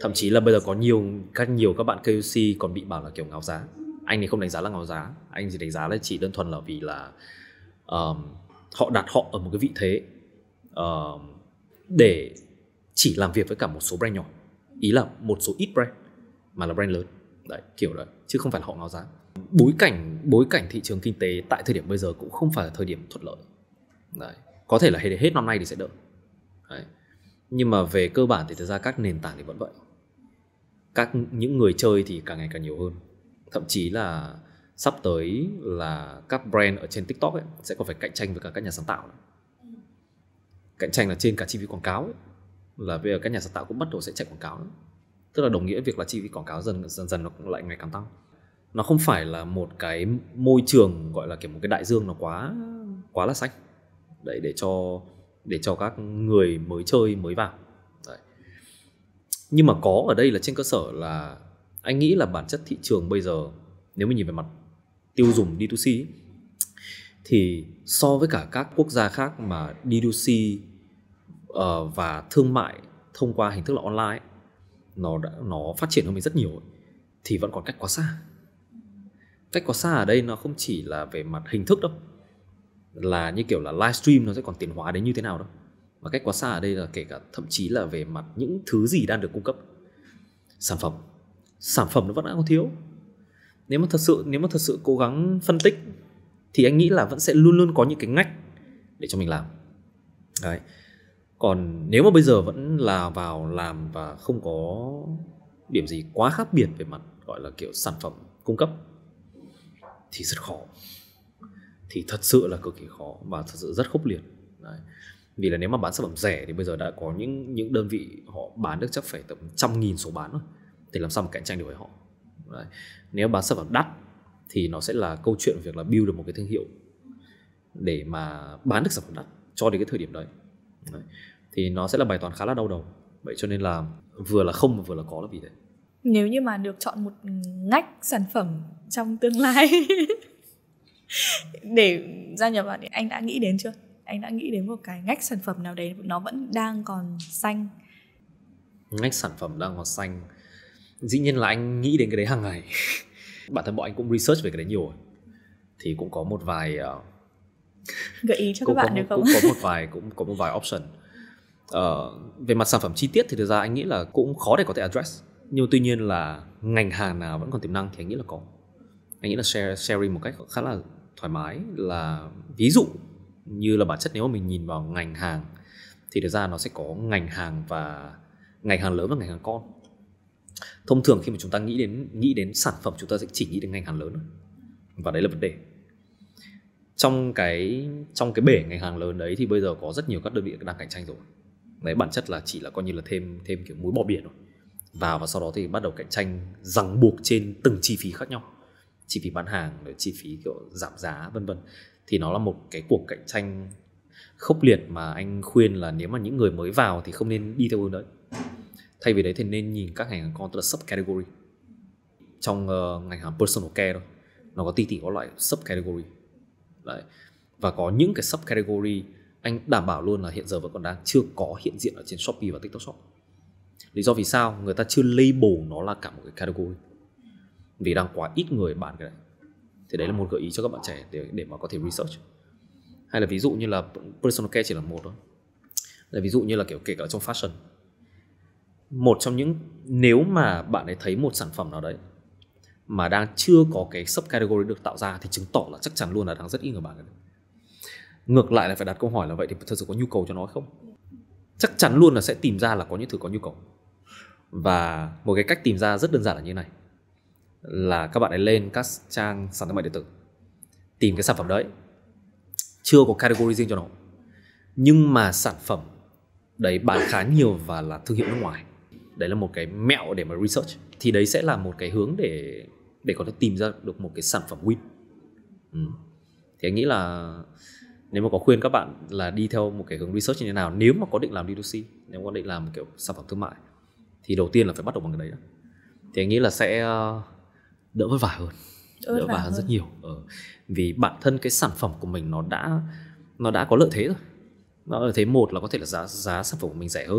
thậm chí là bây giờ có nhiều các nhiều các bạn KOC còn bị bảo là kiểu ngáo giá anh thì không đánh giá là ngáo giá anh chỉ đánh giá là chỉ đơn thuần là vì là um, họ đặt họ ở một cái vị thế uh, để chỉ làm việc với cả một số brand nhỏ ý là một số ít brand mà là brand lớn đấy kiểu đấy chứ không phải là họ ngáo giá bối cảnh bối cảnh thị trường kinh tế tại thời điểm bây giờ cũng không phải là thời điểm thuận lợi Đấy. có thể là hết, hết năm nay thì sẽ đỡ Đấy. nhưng mà về cơ bản thì thực ra các nền tảng thì vẫn vậy các những người chơi thì càng ngày càng nhiều hơn thậm chí là sắp tới là các brand ở trên tiktok ấy, sẽ còn phải cạnh tranh với cả các nhà sáng tạo cạnh tranh là trên cả chi phí quảng cáo ấy. là bây giờ các nhà sáng tạo cũng bắt đầu sẽ chạy quảng cáo nữa. tức là đồng nghĩa việc là chi phí quảng cáo dần dần dần nó cũng lại ngày càng tăng nó không phải là một cái môi trường gọi là kiểu một cái đại dương nó quá quá là xanh đấy để cho để cho các người mới chơi mới vào đấy. nhưng mà có ở đây là trên cơ sở là anh nghĩ là bản chất thị trường bây giờ nếu mình nhìn về mặt tiêu dùng D2C thì so với cả các quốc gia khác mà D2C uh, ờ, và thương mại thông qua hình thức là online nó đã nó phát triển hơn mình rất nhiều thì vẫn còn cách quá xa cách có xa ở đây nó không chỉ là về mặt hình thức đâu là như kiểu là livestream nó sẽ còn tiến hóa đến như thế nào đâu mà cách quá xa ở đây là kể cả thậm chí là về mặt những thứ gì đang được cung cấp sản phẩm sản phẩm nó vẫn đang thiếu nếu mà thật sự nếu mà thật sự cố gắng phân tích thì anh nghĩ là vẫn sẽ luôn luôn có những cái ngách để cho mình làm đấy còn nếu mà bây giờ vẫn là vào làm và không có điểm gì quá khác biệt về mặt gọi là kiểu sản phẩm cung cấp thì rất khó thì thật sự là cực kỳ khó và thật sự rất khốc liệt Đấy. vì là nếu mà bán sản phẩm rẻ thì bây giờ đã có những những đơn vị họ bán được chắc phải tầm trăm nghìn số bán rồi thì làm sao mà cạnh tranh được với họ Đấy. nếu bán sản phẩm đắt thì nó sẽ là câu chuyện việc là build được một cái thương hiệu để mà bán được sản phẩm đắt cho đến cái thời điểm đấy, đấy. thì nó sẽ là bài toán khá là đau đầu vậy cho nên là vừa là không mà vừa là có là vì thế nếu như mà được chọn một ngách sản phẩm trong tương lai để gia nhập vào thì anh đã nghĩ đến chưa anh đã nghĩ đến một cái ngách sản phẩm nào đấy nó vẫn đang còn xanh ngách sản phẩm đang còn xanh dĩ nhiên là anh nghĩ đến cái đấy hàng ngày bản thân bọn anh cũng research về cái đấy nhiều rồi thì cũng có một vài uh, gợi ý cho các bạn được không cũng có một vài cũng có một vài option uh, về mặt sản phẩm chi tiết thì thực ra anh nghĩ là cũng khó để có thể address nhưng mà tuy nhiên là ngành hàng nào vẫn còn tiềm năng thì anh nghĩ là có anh nghĩ là share sharing một cách khá là thoải mái là ví dụ như là bản chất nếu mà mình nhìn vào ngành hàng thì thực ra nó sẽ có ngành hàng và ngành hàng lớn và ngành hàng con thông thường khi mà chúng ta nghĩ đến nghĩ đến sản phẩm chúng ta sẽ chỉ nghĩ đến ngành hàng lớn và đấy là vấn đề trong cái trong cái bể ngành hàng lớn đấy thì bây giờ có rất nhiều các đơn vị đang cạnh tranh rồi đấy bản chất là chỉ là coi như là thêm thêm kiểu muối bỏ biển rồi vào và sau đó thì bắt đầu cạnh tranh ràng buộc trên từng chi phí khác nhau chi phí bán hàng chi phí kiểu giảm giá vân vân thì nó là một cái cuộc cạnh tranh khốc liệt mà anh khuyên là nếu mà những người mới vào thì không nên đi theo hướng đấy thay vì đấy thì nên nhìn các ngành hàng con tức là sub category trong uh, ngành hàng personal care thôi nó có tỷ tỷ có loại sub category đấy và có những cái sub category anh đảm bảo luôn là hiện giờ vẫn còn đang chưa có hiện diện ở trên shopee và tiktok shop lý do vì sao người ta chưa label nó là cả một cái category vì đang quá ít người bạn cái này thì đấy là một gợi ý cho các bạn trẻ để để mà có thể research hay là ví dụ như là personal care chỉ là một thôi là ví dụ như là kiểu kể cả trong fashion một trong những nếu mà bạn ấy thấy một sản phẩm nào đấy mà đang chưa có cái sub category được tạo ra thì chứng tỏ là chắc chắn luôn là đang rất ít người cái này ngược lại là phải đặt câu hỏi là vậy thì thật sự có nhu cầu cho nó hay không chắc chắn luôn là sẽ tìm ra là có những thứ có nhu cầu và một cái cách tìm ra rất đơn giản là như này là các bạn ấy lên các trang sản thương mại điện tử tìm cái sản phẩm đấy chưa có category riêng cho nó nhưng mà sản phẩm đấy bán khá nhiều và là thương hiệu nước ngoài đấy là một cái mẹo để mà research thì đấy sẽ là một cái hướng để để có thể tìm ra được một cái sản phẩm win ừ. thì anh nghĩ là nếu mà có khuyên các bạn là đi theo một cái hướng research như thế nào nếu mà có định làm D2C nếu có định làm kiểu sản phẩm thương mại thì đầu tiên là phải bắt đầu bằng cái đấy đó. thì anh nghĩ là sẽ ờ, đỡ vất vả hơn đỡ vất vả hơn rất nhiều ừ. vì bản thân cái sản phẩm của mình nó đã nó đã có lợi thế rồi nó lợi thế một là có thể là giá giá sản phẩm của mình rẻ hơn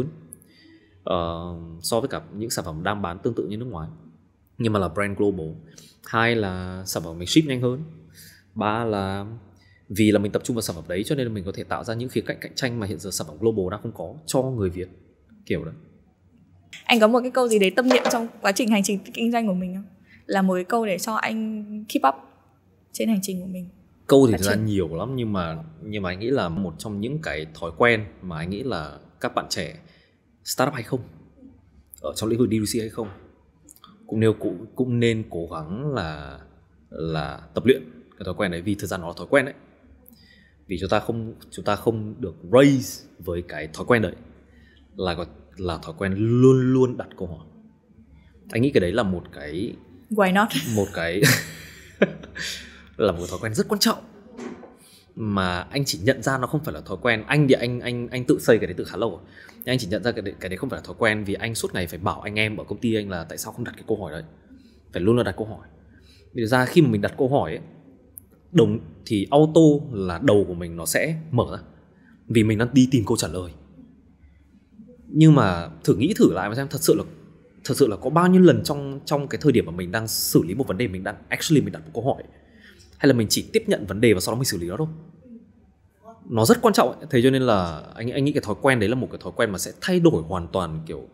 uh, so với cả những sản phẩm đang bán tương tự như nước ngoài nhưng mà là brand global hai là sản phẩm mình ship nhanh hơn ba là vì là mình tập trung vào sản phẩm đấy cho nên là mình có thể tạo ra những khía cạnh cạnh tranh mà hiện giờ sản phẩm global đang không có cho người việt kiểu đó anh có một cái câu gì đấy tâm niệm trong quá trình hành trình kinh doanh của mình không là một cái câu để cho anh keep up trên hành trình của mình câu thì ra nhiều lắm nhưng mà nhưng mà anh nghĩ là một trong những cái thói quen mà anh nghĩ là các bạn trẻ startup hay không ở trong lĩnh vực D2C hay không cũng nếu cũng cũng nên cố gắng là là tập luyện cái thói quen đấy vì thời gian nó là thói quen đấy vì chúng ta không chúng ta không được raise với cái thói quen đấy là là thói quen luôn luôn đặt câu hỏi anh nghĩ cái đấy là một cái why not một cái là một thói quen rất quan trọng mà anh chỉ nhận ra nó không phải là thói quen anh thì anh anh anh tự xây cái đấy từ khá lâu rồi nhưng anh chỉ nhận ra cái đấy, cái đấy không phải là thói quen vì anh suốt ngày phải bảo anh em ở công ty anh là tại sao không đặt cái câu hỏi đấy phải luôn là đặt câu hỏi vì ra khi mà mình đặt câu hỏi ấy, đồng thì auto là đầu của mình nó sẽ mở ra vì mình đang đi tìm câu trả lời nhưng mà thử nghĩ thử lại mà xem thật sự là thật sự là có bao nhiêu lần trong trong cái thời điểm mà mình đang xử lý một vấn đề mình đang actually mình đặt một câu hỏi hay là mình chỉ tiếp nhận vấn đề và sau đó mình xử lý nó thôi nó rất quan trọng ấy. thế cho nên là anh anh nghĩ cái thói quen đấy là một cái thói quen mà sẽ thay đổi hoàn toàn kiểu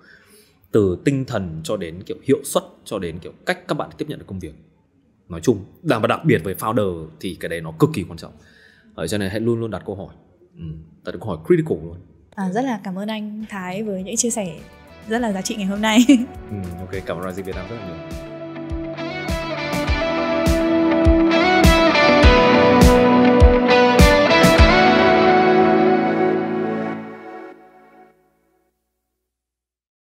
từ tinh thần cho đến kiểu hiệu suất cho đến kiểu cách các bạn tiếp nhận được công việc nói chung đặc và đặc biệt với founder thì cái đấy nó cực kỳ quan trọng Ở cho nên hãy luôn luôn đặt câu hỏi ừ, đặt câu hỏi critical luôn à, rất là cảm ơn anh Thái với những chia sẻ rất là giá trị ngày hôm nay. ừ, ok, cảm ơn Razi Việt Nam rất là nhiều.